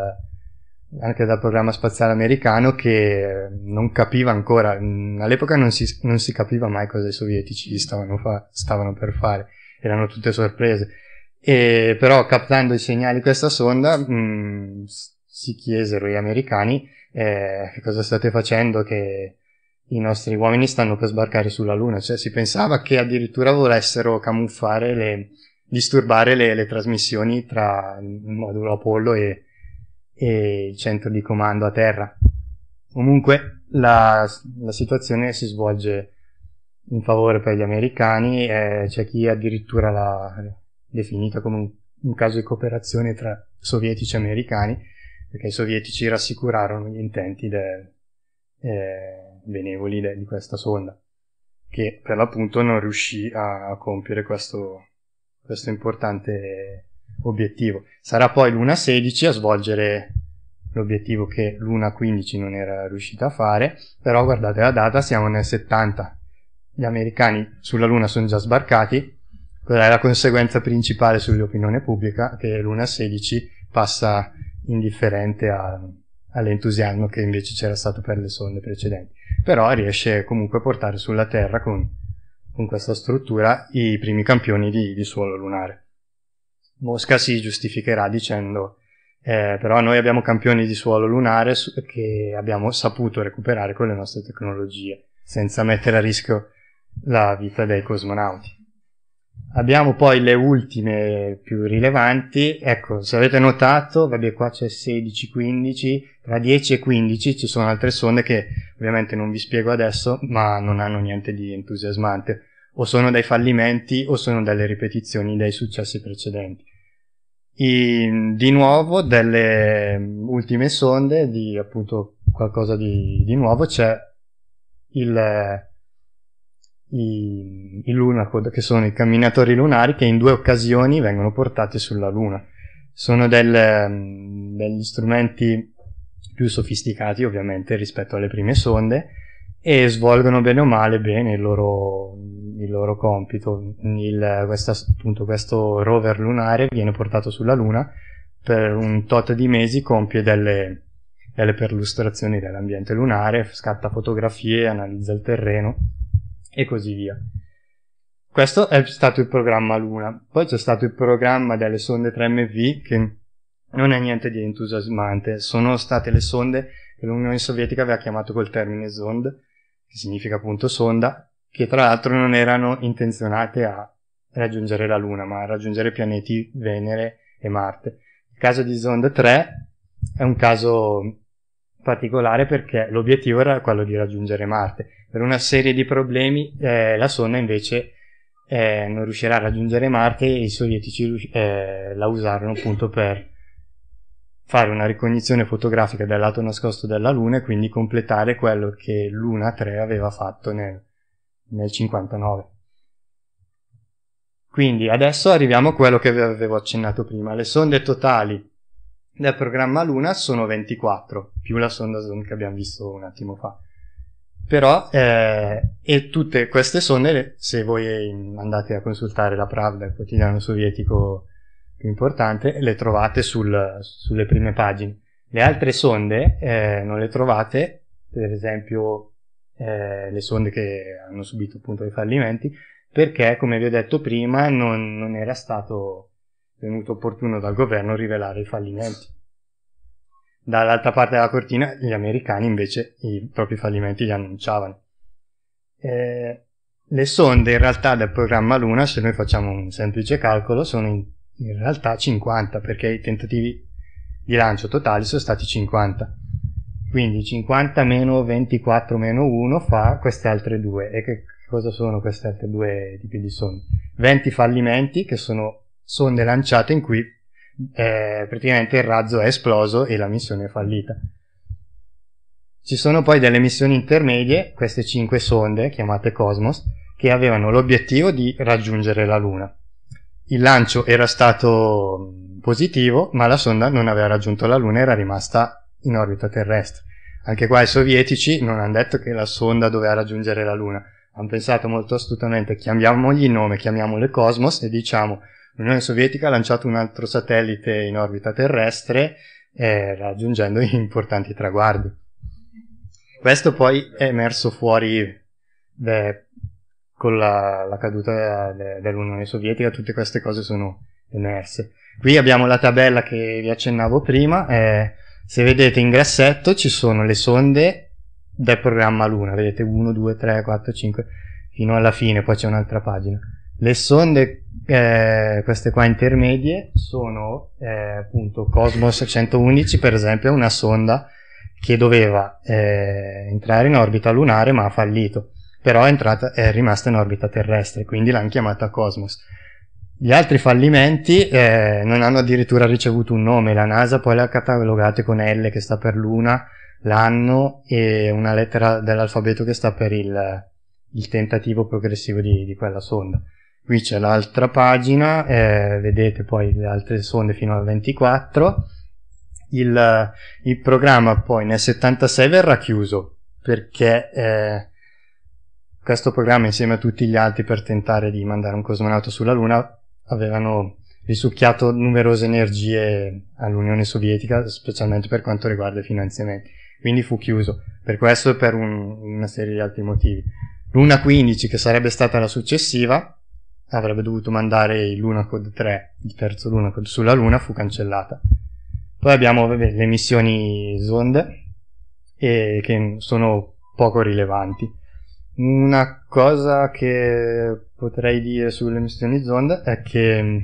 anche dal programma spaziale americano che non capiva ancora, all'epoca non si, non si capiva mai cosa i sovietici stavano, fa, stavano per fare, erano tutte sorprese e però captando i segnali di questa sonda mh, mm, si chiesero gli americani eh, che cosa state facendo che i nostri uomini stanno per sbarcare sulla Luna, cioè si pensava che addirittura volessero camuffare le, disturbare le, le trasmissioni tra il modulo Apollo e, e, il centro di comando a terra. Comunque la, la situazione si svolge in favore per gli americani, eh, c'è chi addirittura la, definita come un, un caso di cooperazione tra sovietici e americani, perché i sovietici rassicurarono gli intenti de, eh, benevoli de, di questa sonda, che per l'appunto non riuscì a, a compiere questo, questo importante obiettivo. Sarà poi Luna 16 a svolgere l'obiettivo che Luna 15 non era riuscita a fare, però guardate la data, siamo nel 70. Gli americani sulla Luna sono già sbarcati, quella è la conseguenza principale sull'opinione pubblica, che 16 passa indifferente a, all'entusiasmo che invece c'era stato per le sonde precedenti. Però riesce comunque a portare sulla Terra con, con questa struttura i primi campioni di, di, suolo lunare. Mosca si giustificherà dicendo eh, però noi abbiamo campioni di suolo lunare che abbiamo saputo recuperare con le nostre tecnologie, senza mettere a rischio la vita dei cosmonauti. Abbiamo poi le ultime più rilevanti, ecco se avete notato, vabbè qua c'è 16, 15, tra 10 e 15 ci sono altre sonde che ovviamente non vi spiego adesso, ma non hanno niente di entusiasmante, o sono dei fallimenti o sono delle ripetizioni dei successi precedenti. I, di nuovo, delle mm, ultime sonde, di appunto qualcosa di, di nuovo, c'è il i, i Lunacod, che sono i camminatori lunari, che in due occasioni vengono portati sulla Luna. Sono del, degli strumenti più sofisticati, ovviamente, rispetto alle prime sonde, e svolgono bene o male bene il loro, il loro compito. Il, questa, appunto, questo rover lunare viene portato sulla Luna per un tot di mesi, compie delle, delle perlustrazioni dell'ambiente lunare, scatta fotografie, analizza il terreno e così via. Questo è stato il programma Luna. Poi c'è stato il programma delle sonde 3MV che non è niente di entusiasmante. Sono state le sonde che l'Unione Sovietica aveva chiamato col termine Zond, che significa appunto sonda, che tra l'altro non erano intenzionate a raggiungere la Luna, ma a raggiungere i pianeti Venere e Marte. Il caso di Zond 3 è un caso particolare perché l'obiettivo era quello di raggiungere Marte per una serie di problemi eh, la sonda invece eh, non riuscirà a raggiungere Marte e i sovietici eh, la usarono appunto per fare una ricognizione fotografica del lato nascosto della Luna e quindi completare quello che Luna 3 aveva fatto nel, nel 59. Quindi adesso arriviamo a quello che avevo accennato prima. Le sonde totali del programma Luna sono 24, più la sonda Zone che abbiamo visto un attimo fa. Però, eh, e tutte queste sonde, se voi andate a consultare la Pravda, il quotidiano sovietico più importante, le trovate sul, sulle prime pagine. Le altre sonde eh, non le trovate, per esempio eh, le sonde che hanno subito appunto dei fallimenti, perché, come vi ho detto prima, non, non era stato tenuto opportuno dal governo rivelare i fallimenti dall'altra parte della cortina gli americani invece i propri fallimenti li annunciavano. Eh, le sonde in realtà del programma Luna, se noi facciamo un semplice calcolo, sono in, in realtà 50 perché i tentativi di lancio totali sono stati 50. Quindi 50 meno 24 meno 1 fa queste altre due. E che cosa sono queste altre due tipi di sonde? 20 fallimenti che sono sonde lanciate in cui eh, praticamente il razzo è esploso e la missione è fallita. Ci sono poi delle missioni intermedie, queste cinque sonde, chiamate Cosmos, che avevano l'obiettivo di raggiungere la Luna. Il lancio era stato positivo, ma la sonda non aveva raggiunto la Luna, era rimasta in orbita terrestre. Anche qua i sovietici non hanno detto che la sonda doveva raggiungere la Luna, hanno pensato molto astutamente, chiamiamogli il nome, chiamiamole Cosmos e diciamo l'Unione Sovietica ha lanciato un altro satellite in orbita terrestre eh, raggiungendo importanti traguardi. Questo poi è emerso fuori beh, con la, la caduta de, dell'Unione Sovietica, tutte queste cose sono emerse. Qui abbiamo la tabella che vi accennavo prima, eh, se vedete in grassetto ci sono le sonde del programma Luna, vedete 1, 2, 3, 4, 5 fino alla fine, poi c'è un'altra pagina. Le sonde, eh, queste qua intermedie, sono eh, appunto Cosmos 111 per esempio, è una sonda che doveva eh, entrare in orbita lunare ma ha fallito, però è, entrata, è rimasta in orbita terrestre, quindi l'hanno chiamata Cosmos. Gli altri fallimenti eh, non hanno addirittura ricevuto un nome, la NASA poi le ha catalogate con L che sta per Luna, l'anno e una lettera dell'alfabeto che sta per il, il tentativo progressivo di, di quella sonda qui c'è l'altra pagina, eh, vedete poi le altre sonde fino al 24. Il, eh, il, programma poi nel 76 verrà chiuso perché eh, questo programma insieme a tutti gli altri per tentare di mandare un cosmonauta sulla Luna avevano risucchiato numerose energie all'Unione Sovietica, specialmente per quanto riguarda i finanziamenti. Quindi fu chiuso per questo e per un, una serie di altri motivi. Luna 15, che sarebbe stata la successiva, avrebbe dovuto mandare il Lunacode 3, il terzo Lunacode sulla Luna, fu cancellata. Poi abbiamo vabbè, le missioni sonde, e che sono poco rilevanti. Una cosa che potrei dire sulle missioni sonde è che mm,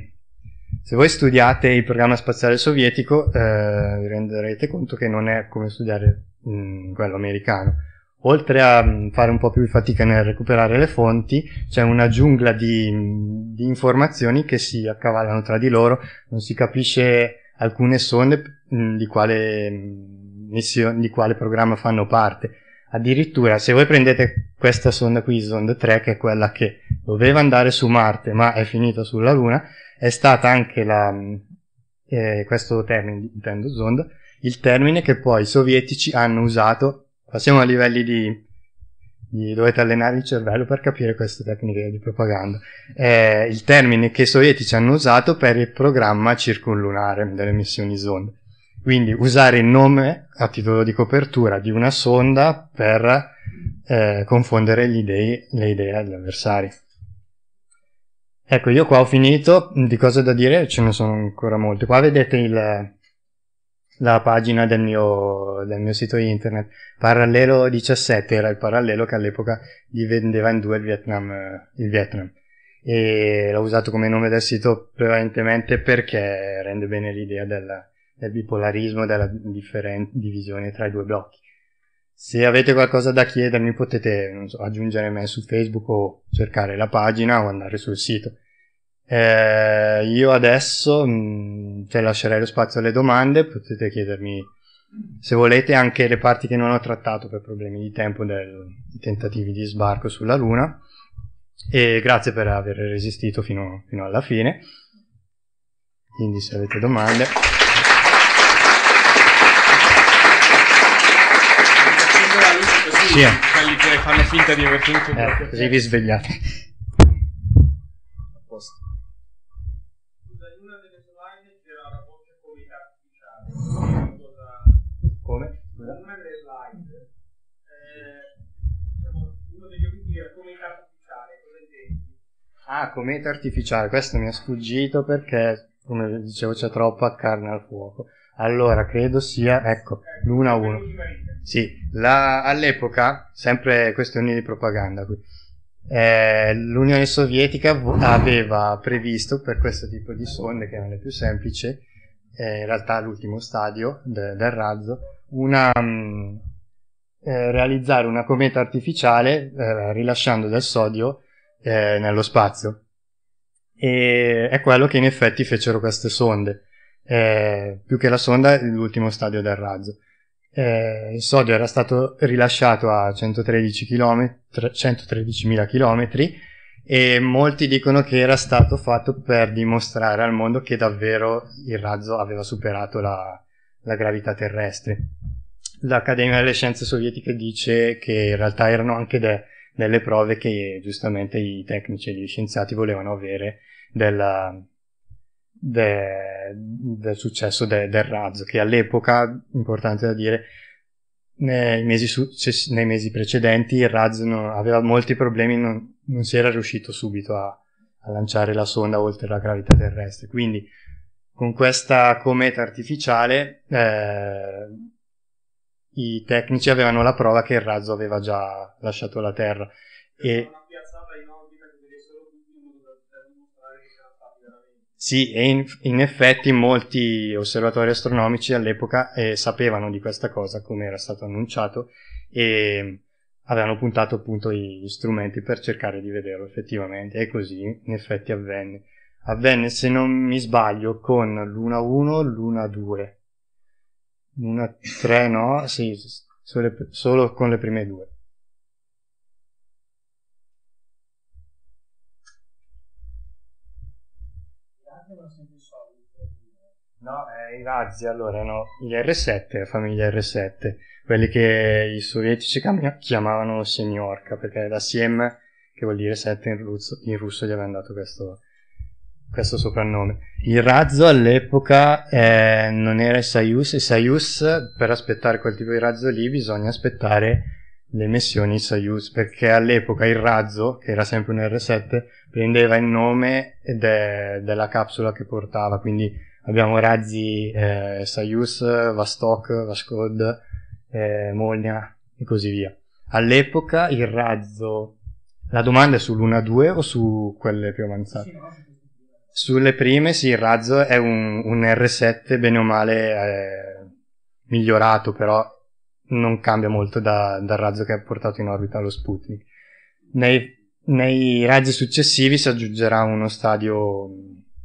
se voi studiate il programma spaziale sovietico eh, vi renderete conto che non è come studiare mh, mm, quello americano oltre a mm, fare un po' più fatica nel recuperare le fonti, c'è una giungla di, mm, di informazioni che si accavallano tra di loro, non si capisce alcune sonde mm, di quale, mission, di quale programma fanno parte. Addirittura, se voi prendete questa sonda qui, Sonde 3, che è quella che doveva andare su Marte ma è finita sulla Luna, è stata anche la, eh, questo termine, intendo sonda, il termine che poi i sovietici hanno usato Passiamo a livelli di, di dovete allenare il cervello per capire queste tecniche di propaganda. È il termine che i sovietici hanno usato per il programma circunlunare delle missioni sonde. Quindi usare il nome a titolo di copertura di una sonda per eh, confondere idee, le idee agli avversari. Ecco, io qua ho finito, di cose da dire ce ne sono ancora molte. Qua vedete il, la pagina del mio, del mio, sito internet. Parallelo 17 era il parallelo che all'epoca divendeva in due il Vietnam, eh, il Vietnam. E l'ho usato come nome del sito prevalentemente perché rende bene l'idea della, del bipolarismo, e della differen- divisione tra i due blocchi. Se avete qualcosa da chiedermi potete so, aggiungere me su Facebook o cercare la pagina o andare sul sito. Eh, io adesso mh, mm, te cioè, lascerei lo spazio alle domande, potete chiedermi se volete anche le parti che non ho trattato per problemi di tempo dei tentativi di sbarco sulla Luna e grazie per aver resistito fino, fino alla fine. Quindi se avete domande... Sì. Quelli che fanno finta di aver finito. Eh, così vi svegliate. Ah, cometa artificiale, questo mi è sfuggito perché, come dicevo, c'è troppa carne al fuoco. Allora, credo sia, ecco, l'1 a 1. Sì, la, all'epoca, sempre questioni di propaganda qui, eh, l'Unione Sovietica vo- aveva previsto per questo tipo di sonde, che non è più semplice, eh, in realtà l'ultimo stadio de- del razzo, una, mh, mm, eh, realizzare una cometa artificiale eh, rilasciando del sodio eh, nello spazio. E è quello che in effetti fecero queste sonde. Eh, più che la sonda, l'ultimo stadio del razzo. Eh, il sodio era stato rilasciato a 113 km, 113.000 km e molti dicono che era stato fatto per dimostrare al mondo che davvero il razzo aveva superato la, la gravità terrestre. L'Accademia delle Scienze Sovietiche dice che in realtà erano anche de- delle prove che giustamente i tecnici e gli scienziati volevano avere della, de, del successo de, del razzo, che all'epoca, importante da dire, nei mesi, success- nei mesi precedenti il razzo non, aveva molti problemi, non, non, si era riuscito subito a, a lanciare la sonda oltre la gravità terrestre, quindi con questa cometa artificiale eh, i tecnici avevano la prova che il razzo aveva già lasciato la Terra. E... Sì, e in, in, effetti molti osservatori astronomici all'epoca eh, sapevano di questa cosa, come era stato annunciato, e avevano puntato appunto gli strumenti per cercare di vederlo effettivamente, e così in effetti avvenne. Avvenne, se non mi sbaglio, con Luna 1, Luna 2, una, tre no, sì, solo, solo con le prime due. No, eh, i razzi allora erano gli R7, la famiglia R7, quelli che i sovietici chiamavano semiorca, perché era Siem, che vuol dire 7 in russo, in russo gli avevano dato questo, questo soprannome. Il razzo all'epoca eh, non era il Soyuz, e Soyuz per aspettare quel tipo di razzo lì bisogna aspettare le missioni Soyuz perché all'epoca il razzo, che era sempre un R7, prendeva il nome de- della capsula che portava, quindi abbiamo razzi eh, Soyuz, Vostok, Vashkod, eh, Molnia e così via. All'epoca il razzo, la domanda è su Luna 2 o su quelle più avanzate? Sì, no. Sulle prime sì, il razzo è un, un R7 bene o male eh, migliorato, però non cambia molto da, dal razzo che ha portato in orbita lo Sputnik. Nei, nei razzi successivi si aggiungerà uno stadio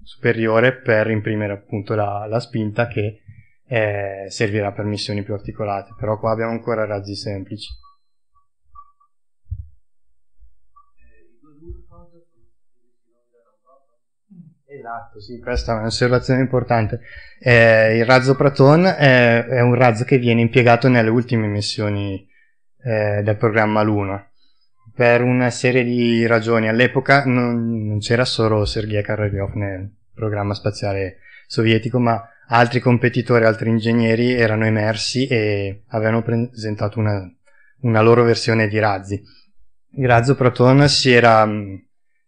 superiore per imprimere appunto la, la spinta che eh, servirà per missioni più articolate, però qua abbiamo ancora razzi semplici. Esatto, sì, questa è un'osservazione importante. Eh, il razzo Proton è, è, un razzo che viene impiegato nelle ultime missioni eh, del programma Luna per una serie di ragioni. All'epoca non, non c'era solo Sergei Karagiov nel programma spaziale sovietico, ma altri competitori, altri ingegneri erano emersi e avevano presentato una, una loro versione di razzi. Il razzo Proton si era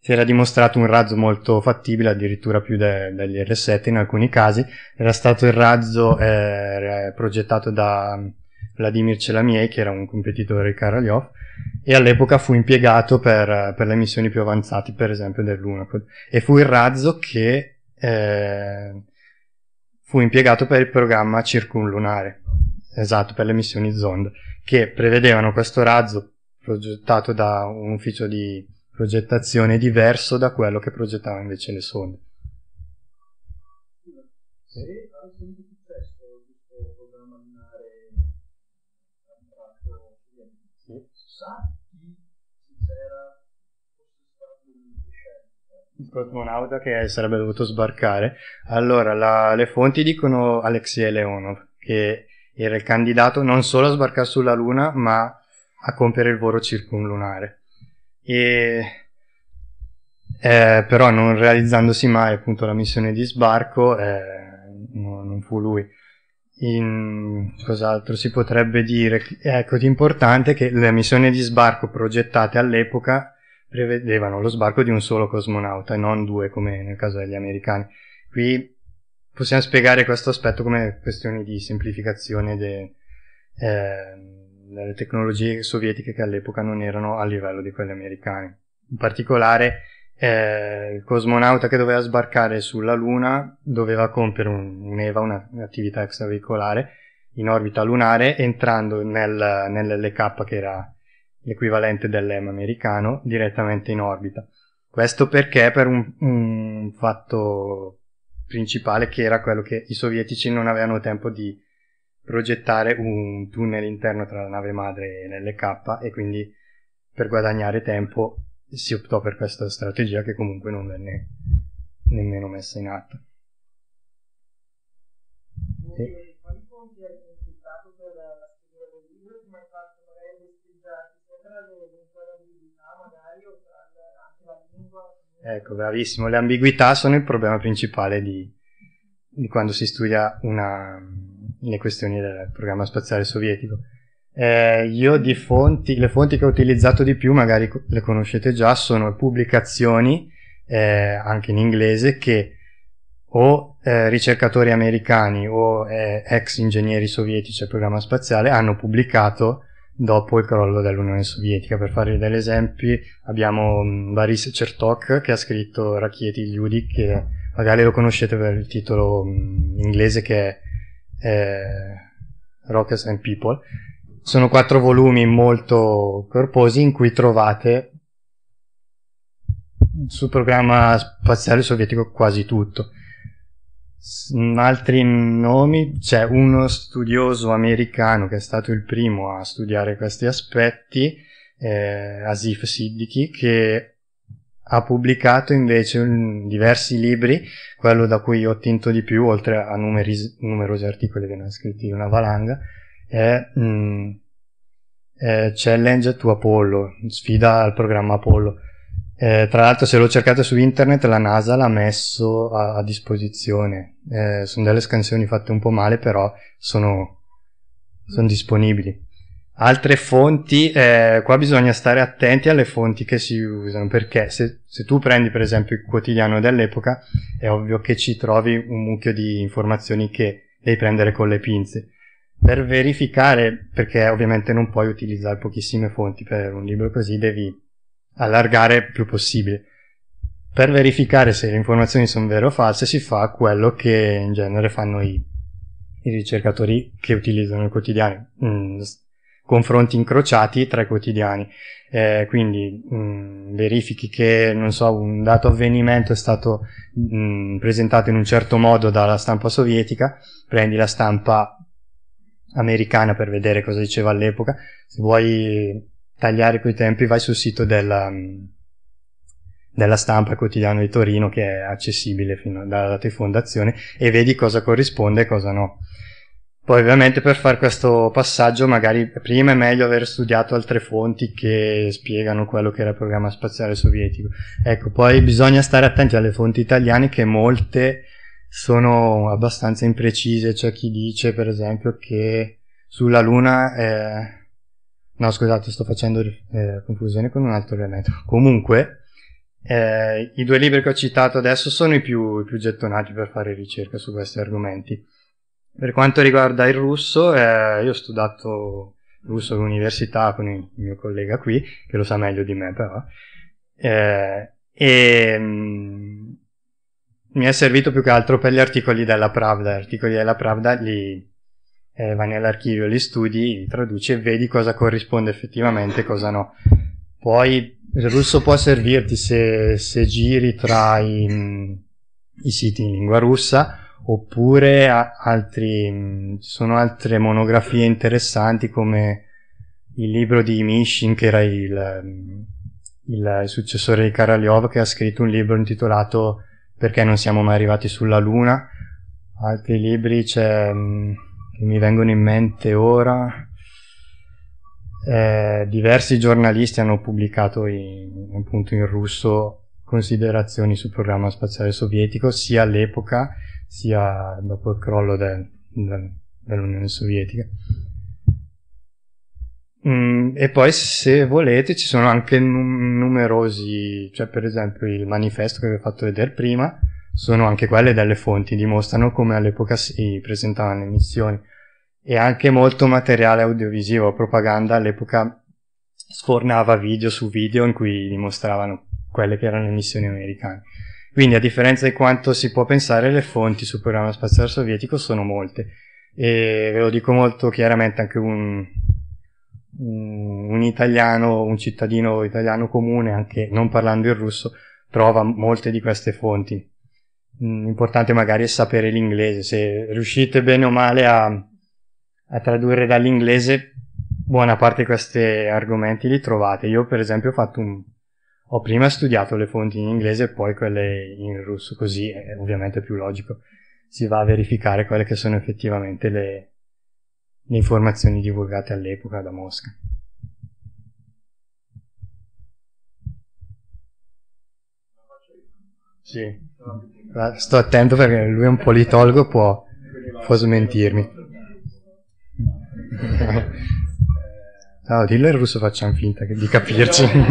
si era dimostrato un razzo molto fattibile, addirittura più de- degli R7 in alcuni casi. Era stato il razzo eh, progettato da mm, Vladimir Celamier, che era un competitore di Karaliov, e all'epoca fu impiegato per, eh, per, le missioni più avanzate, per esempio dell'Unacod. E fu il razzo che eh, fu impiegato per il programma circunlunare, esatto, per le missioni Zond, che prevedevano questo razzo progettato da un ufficio di progettazione diverso da quello che progettava invece le sonde. il cosmonauta che sarebbe dovuto sbarcare. Allora, la, le fonti dicono Alexei Leonov, che era il candidato non solo a sbarcare sulla Luna, ma a compiere il volo circumlunare e eh, però non realizzandosi mai appunto la missione di sbarco eh, no, non fu lui in cos'altro si potrebbe dire ecco di importante che le missioni di sbarco progettate all'epoca prevedevano lo sbarco di un solo cosmonauta e non due come nel caso degli americani qui possiamo spiegare questo aspetto come questioni di semplificazione de, eh, delle tecnologie sovietiche che all'epoca non erano a livello di quelle americane. In particolare, eh, il cosmonauta che doveva sbarcare sulla Luna doveva compiere un, un un'attività extraveicolare, in orbita lunare, entrando nel, nell'LK che era l'equivalente dell'EM americano, direttamente in orbita. Questo perché per un, un fatto principale che era quello che i sovietici non avevano tempo di progettare un tunnel interno tra la nave madre e l'LK e quindi per guadagnare tempo si optò per questa strategia che comunque non venne nemmeno messa in atto. E... Ecco, bravissimo. Le ambiguità sono il problema principale di, di quando si studia una, le questioni del programma spaziale sovietico. Eh, io di fonti, le fonti che ho utilizzato di più, magari le conoscete già, sono pubblicazioni, eh, anche in inglese, che o eh, ricercatori americani o eh, ex ingegneri sovietici del programma spaziale hanno pubblicato dopo il crollo dell'Unione Sovietica. Per fare degli esempi, abbiamo mm, Boris Chertok che ha scritto Racchieti Judik, che magari lo conoscete per il titolo mh, mm, inglese che è eh, Rockets and People. Sono quattro volumi molto corposi in cui trovate sul programma spaziale sovietico quasi tutto. Altri nomi, c'è uno studioso americano che è stato il primo a studiare questi aspetti, eh, Asif Siddiqui, che ha pubblicato invece diversi libri, quello da cui ho tinto di più, oltre a numeris- numerosi articoli che ne ha scritti una valanga, è, mh, mm, è Challenge to Apollo, sfida al programma Apollo. Eh, tra l'altro se lo cercate su internet la NASA l'ha messo a, a disposizione, eh, sono delle scansioni fatte un po' male però sono, sono disponibili. Altre fonti, eh, qua bisogna stare attenti alle fonti che si usano, perché se, se, tu prendi per esempio il quotidiano dell'epoca, è ovvio che ci trovi un mucchio di informazioni che devi prendere con le pinze. Per verificare, perché ovviamente non puoi utilizzare pochissime fonti per un libro così, devi allargare il più possibile. Per verificare se le informazioni sono vere o false si fa quello che in genere fanno i, i ricercatori che utilizzano il quotidiano. Mm confronti incrociati tra i quotidiani. Eh, quindi mh, mm, verifichi che so, un dato avvenimento è stato mh, mm, presentato in un certo modo dalla stampa sovietica, prendi la stampa americana per vedere cosa diceva all'epoca, se vuoi tagliare quei tempi vai sul sito della, mm, della stampa quotidiano di Torino che è accessibile fino alla data fondazione e vedi cosa corrisponde e cosa no. Poi ovviamente per fare questo passaggio magari prima è meglio aver studiato altre fonti che spiegano quello che era il programma spaziale sovietico. Ecco, poi bisogna stare attenti alle fonti italiane che molte sono abbastanza imprecise, c'è chi dice per esempio che sulla Luna... Eh... No scusate, sto facendo eh, confusione con un altro elemento. Comunque, eh, i due libri che ho citato adesso sono i più, i più gettonati per fare ricerca su questi argomenti. Per quanto riguarda il russo, eh, io ho studiato russo all'università con il mio collega qui, che lo sa meglio di me però, eh, e mh, mm, mi è servito più che altro per gli articoli della Pravda. Gli articoli della Pravda li eh, vai nell'archivio, li studi, li traduci e vedi cosa corrisponde effettivamente e cosa no. Poi il russo può servirti se, se giri tra i, i siti in lingua russa oppure altri, mm, ci sono altre monografie interessanti come il libro di Mishin che era il, mm, il successore di Karaliov che ha scritto un libro intitolato Perché non siamo mai arrivati sulla Luna altri libri mm, che mi vengono in mente ora eh, diversi giornalisti hanno pubblicato in, appunto in russo considerazioni sul programma spaziale sovietico sia all'epoca sia dopo il crollo del, del, dell'Unione Sovietica. Mm, e poi se volete ci sono anche num- numerosi, cioè per esempio il manifesto che vi ho fatto vedere prima, sono anche quelle delle fonti, dimostrano come all'epoca si presentavano le missioni e anche molto materiale audiovisivo, propaganda all'epoca sfornava video su video in cui dimostravano quelle che erano le missioni americane. Quindi, a differenza di quanto si può pensare, le fonti sul programma spaziale sovietico sono molte. E ve lo dico molto chiaramente anche un, un italiano, un cittadino italiano comune, anche non parlando il russo, trova molte di queste fonti. L'importante mm, magari è sapere l'inglese, se riuscite bene o male a, a tradurre dall'inglese, buona parte di questi argomenti li trovate. Io per esempio ho fatto un, ho prima studiato le fonti in inglese e poi quelle in russo, così è ovviamente più logico. Si va a verificare quelle che sono effettivamente le, le informazioni divulgate all'epoca da Mosca. Sì, ah, sto attento perché lui è un politologo, può, può smentirmi. Ah, dillo in russo facciamo finta di capirci. Durante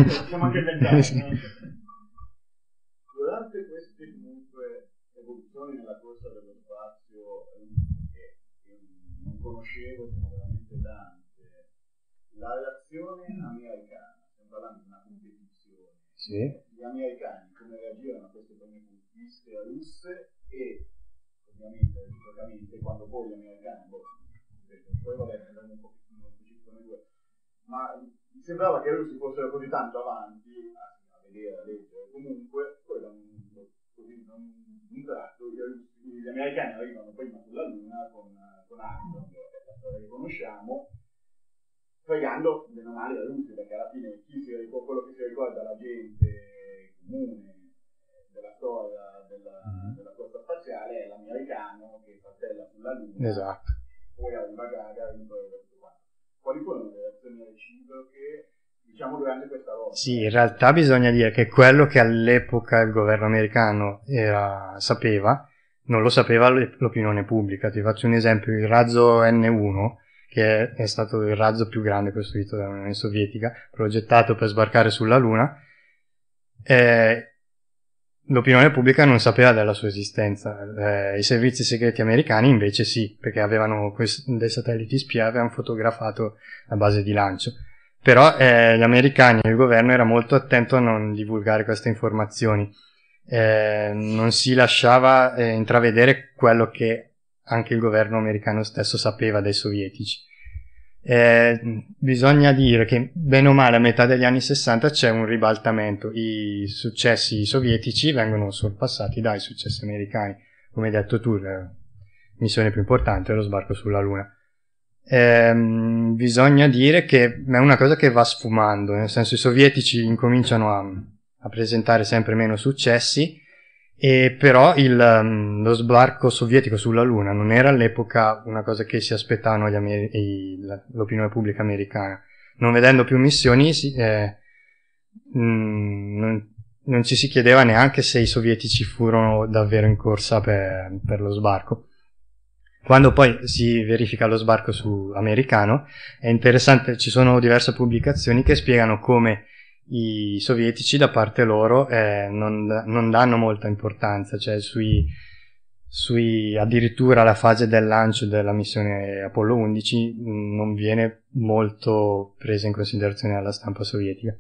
queste comunque evoluzioni nella corsa dello spazio eh, che non conoscevo, sono veramente tante, la reazione americana, stiamo parlando di una competizione, sì. gli americani come reagirono a queste prime conquiste russe e ovviamente reciprocamente quando poi gli americani, boh, poi vabbè, andiamo un pochettino specifico noi due, ma mi sembrava che Russi fosse così tanto avanti a vedere, a leggere, comunque poi da un, così, da un, un tratto gli, gli americani arrivano prima sulla Luna con, con Armstrong, che è la storia che conosciamo, fregando meno male la luce, perché alla fine si ricorda, quello che si ricorda la gente comune della storia della, mm-hmm. della corsa spaziale è l'americano che saltella sulla Luna, esatto. poi arriva Gagarin, poi tutto quanto quali furono le reazioni reciproche diciamo durante questa lotta? Sì, in realtà bisogna dire che quello che all'epoca il governo americano era, sapeva non lo sapeva l'opinione pubblica. Ti faccio un esempio, il razzo N1, che è stato il razzo più grande costruito dall'Unione Sovietica, progettato per sbarcare sulla Luna, eh, l'opinione pubblica non sapeva della sua esistenza, eh, i servizi segreti americani invece sì, perché avevano quest- dei satelliti spia, avevano fotografato la base di lancio. Però eh, gli americani e il governo era molto attento a non divulgare queste informazioni, eh, non si lasciava eh, intravedere quello che anche il governo americano stesso sapeva dai sovietici. Eh, bisogna dire che bene o male a metà degli anni 60 c'è un ribaltamento, i successi sovietici vengono sorpassati dai successi americani, come hai detto tu, la missione più importante è lo sbarco sulla Luna. Eh, bisogna dire che è una cosa che va sfumando, nel senso i sovietici incominciano a, a presentare sempre meno successi e però il, mm, lo sbarco sovietico sulla Luna non era all'epoca una cosa che si aspettavano Ameri- il, l'opinione pubblica americana. Non vedendo più missioni, si, eh, mh, mm, non, non, ci si chiedeva neanche se i sovietici furono davvero in corsa per, per lo sbarco. Quando poi si verifica lo sbarco su americano, è interessante, ci sono diverse pubblicazioni che spiegano come i sovietici da parte loro eh, non, non, danno molta importanza, cioè sui, sui, addirittura la fase del lancio della missione Apollo 11 mm, non viene molto presa in considerazione dalla stampa sovietica.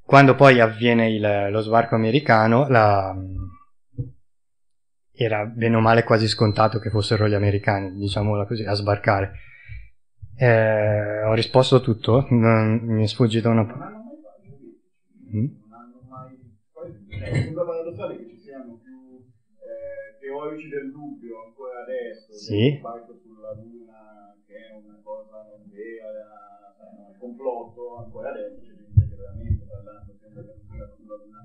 Quando poi avviene il, lo sbarco americano, la, mm, era bene o male quasi scontato che fossero gli americani, diciamola così, a sbarcare. Eh, ho risposto a tutto, non, mi è sfuggita una parola mm. non hanno mai... Eh, è sembra paradossale che ci siano più eh, teorici del dubbio ancora adesso, sì. del sulla Luna, che è una cosa non vera, è cioè, un complotto, ancora adesso c'è gente che veramente parlando sempre che non sulla Luna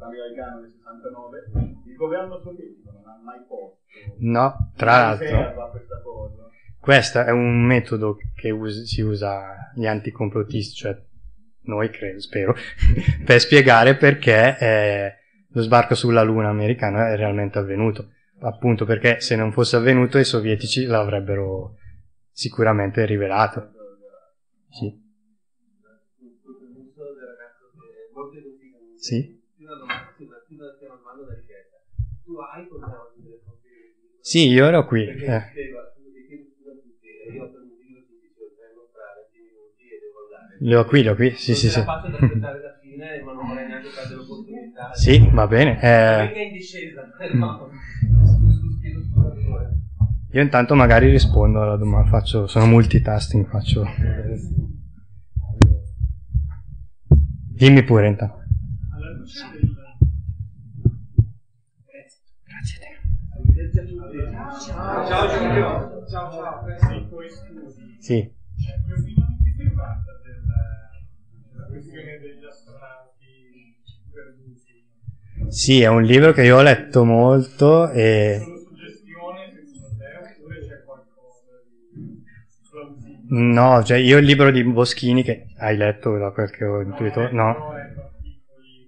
l'americano del 69, il governo sovietico non ha mai posto. No, tra l'altro. Questa cosa. Questo è un metodo che us- si usa gli anticomplotisti, cioè noi credo, spero, per spiegare perché eh, lo sbarco sulla Luna americana è realmente avvenuto. Appunto perché se non fosse avvenuto i sovietici l'avrebbero sicuramente rivelato. Sì. Sì. Sì, io ero qui. Eh. Le ho qui, le ho qui, sì, non sì, sì. faccio fine, ma non neanche l'opportunità. Sì, va bene. Eh... è in discesa, no. Io intanto magari rispondo alla domanda, faccio, sono multitasking, faccio... Dimmi pure intanto. Grazie a te. Arrivederci a tutti. Ciao Giulio. Ciao ciao, presto i tuoi studi. Sì. Sì, è un libro che io ho letto molto e... No, cioè io il libro di Boschini che hai letto da quel che ho intuito, no?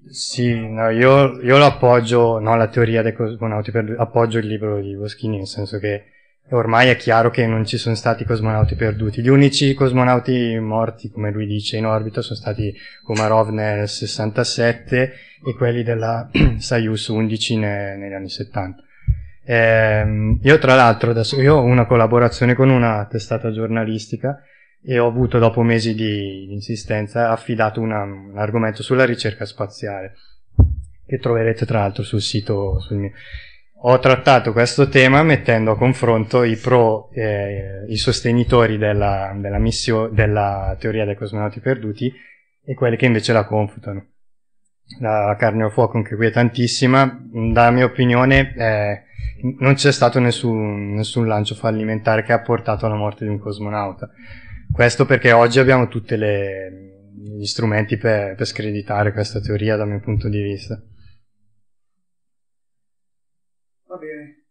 Sì, no, io, io, lo appoggio, no, la teoria dei cosmonauti, perduti, appoggio il libro di Boschini, nel senso che ormai è chiaro che non ci sono stati cosmonauti perduti. Gli unici cosmonauti morti, come lui dice, in orbita sono stati Komarov nel 67 e quelli della Saius 11 ne, negli anni 70. Eh, io tra l'altro adesso io ho una collaborazione con una testata giornalistica e ho avuto dopo mesi di, di insistenza affidato una, un argomento sulla ricerca spaziale che troverete tra l'altro sul sito sul mio. Ho trattato questo tema mettendo a confronto i pro, eh, i sostenitori della, della, missio, della teoria dei cosmonauti perduti e quelli che invece la confutano la carne al fuoco anche qui è tantissima, dalla mia opinione eh, non c'è stato nessun, nessun lancio fallimentare che ha portato alla morte di un cosmonauta. Questo perché oggi abbiamo tutti gli strumenti per, per screditare questa teoria dal mio punto di vista. Va bene.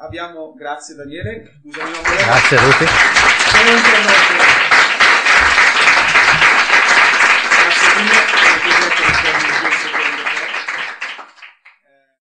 Abbiamo, grazie Daniele. grazie a tutti.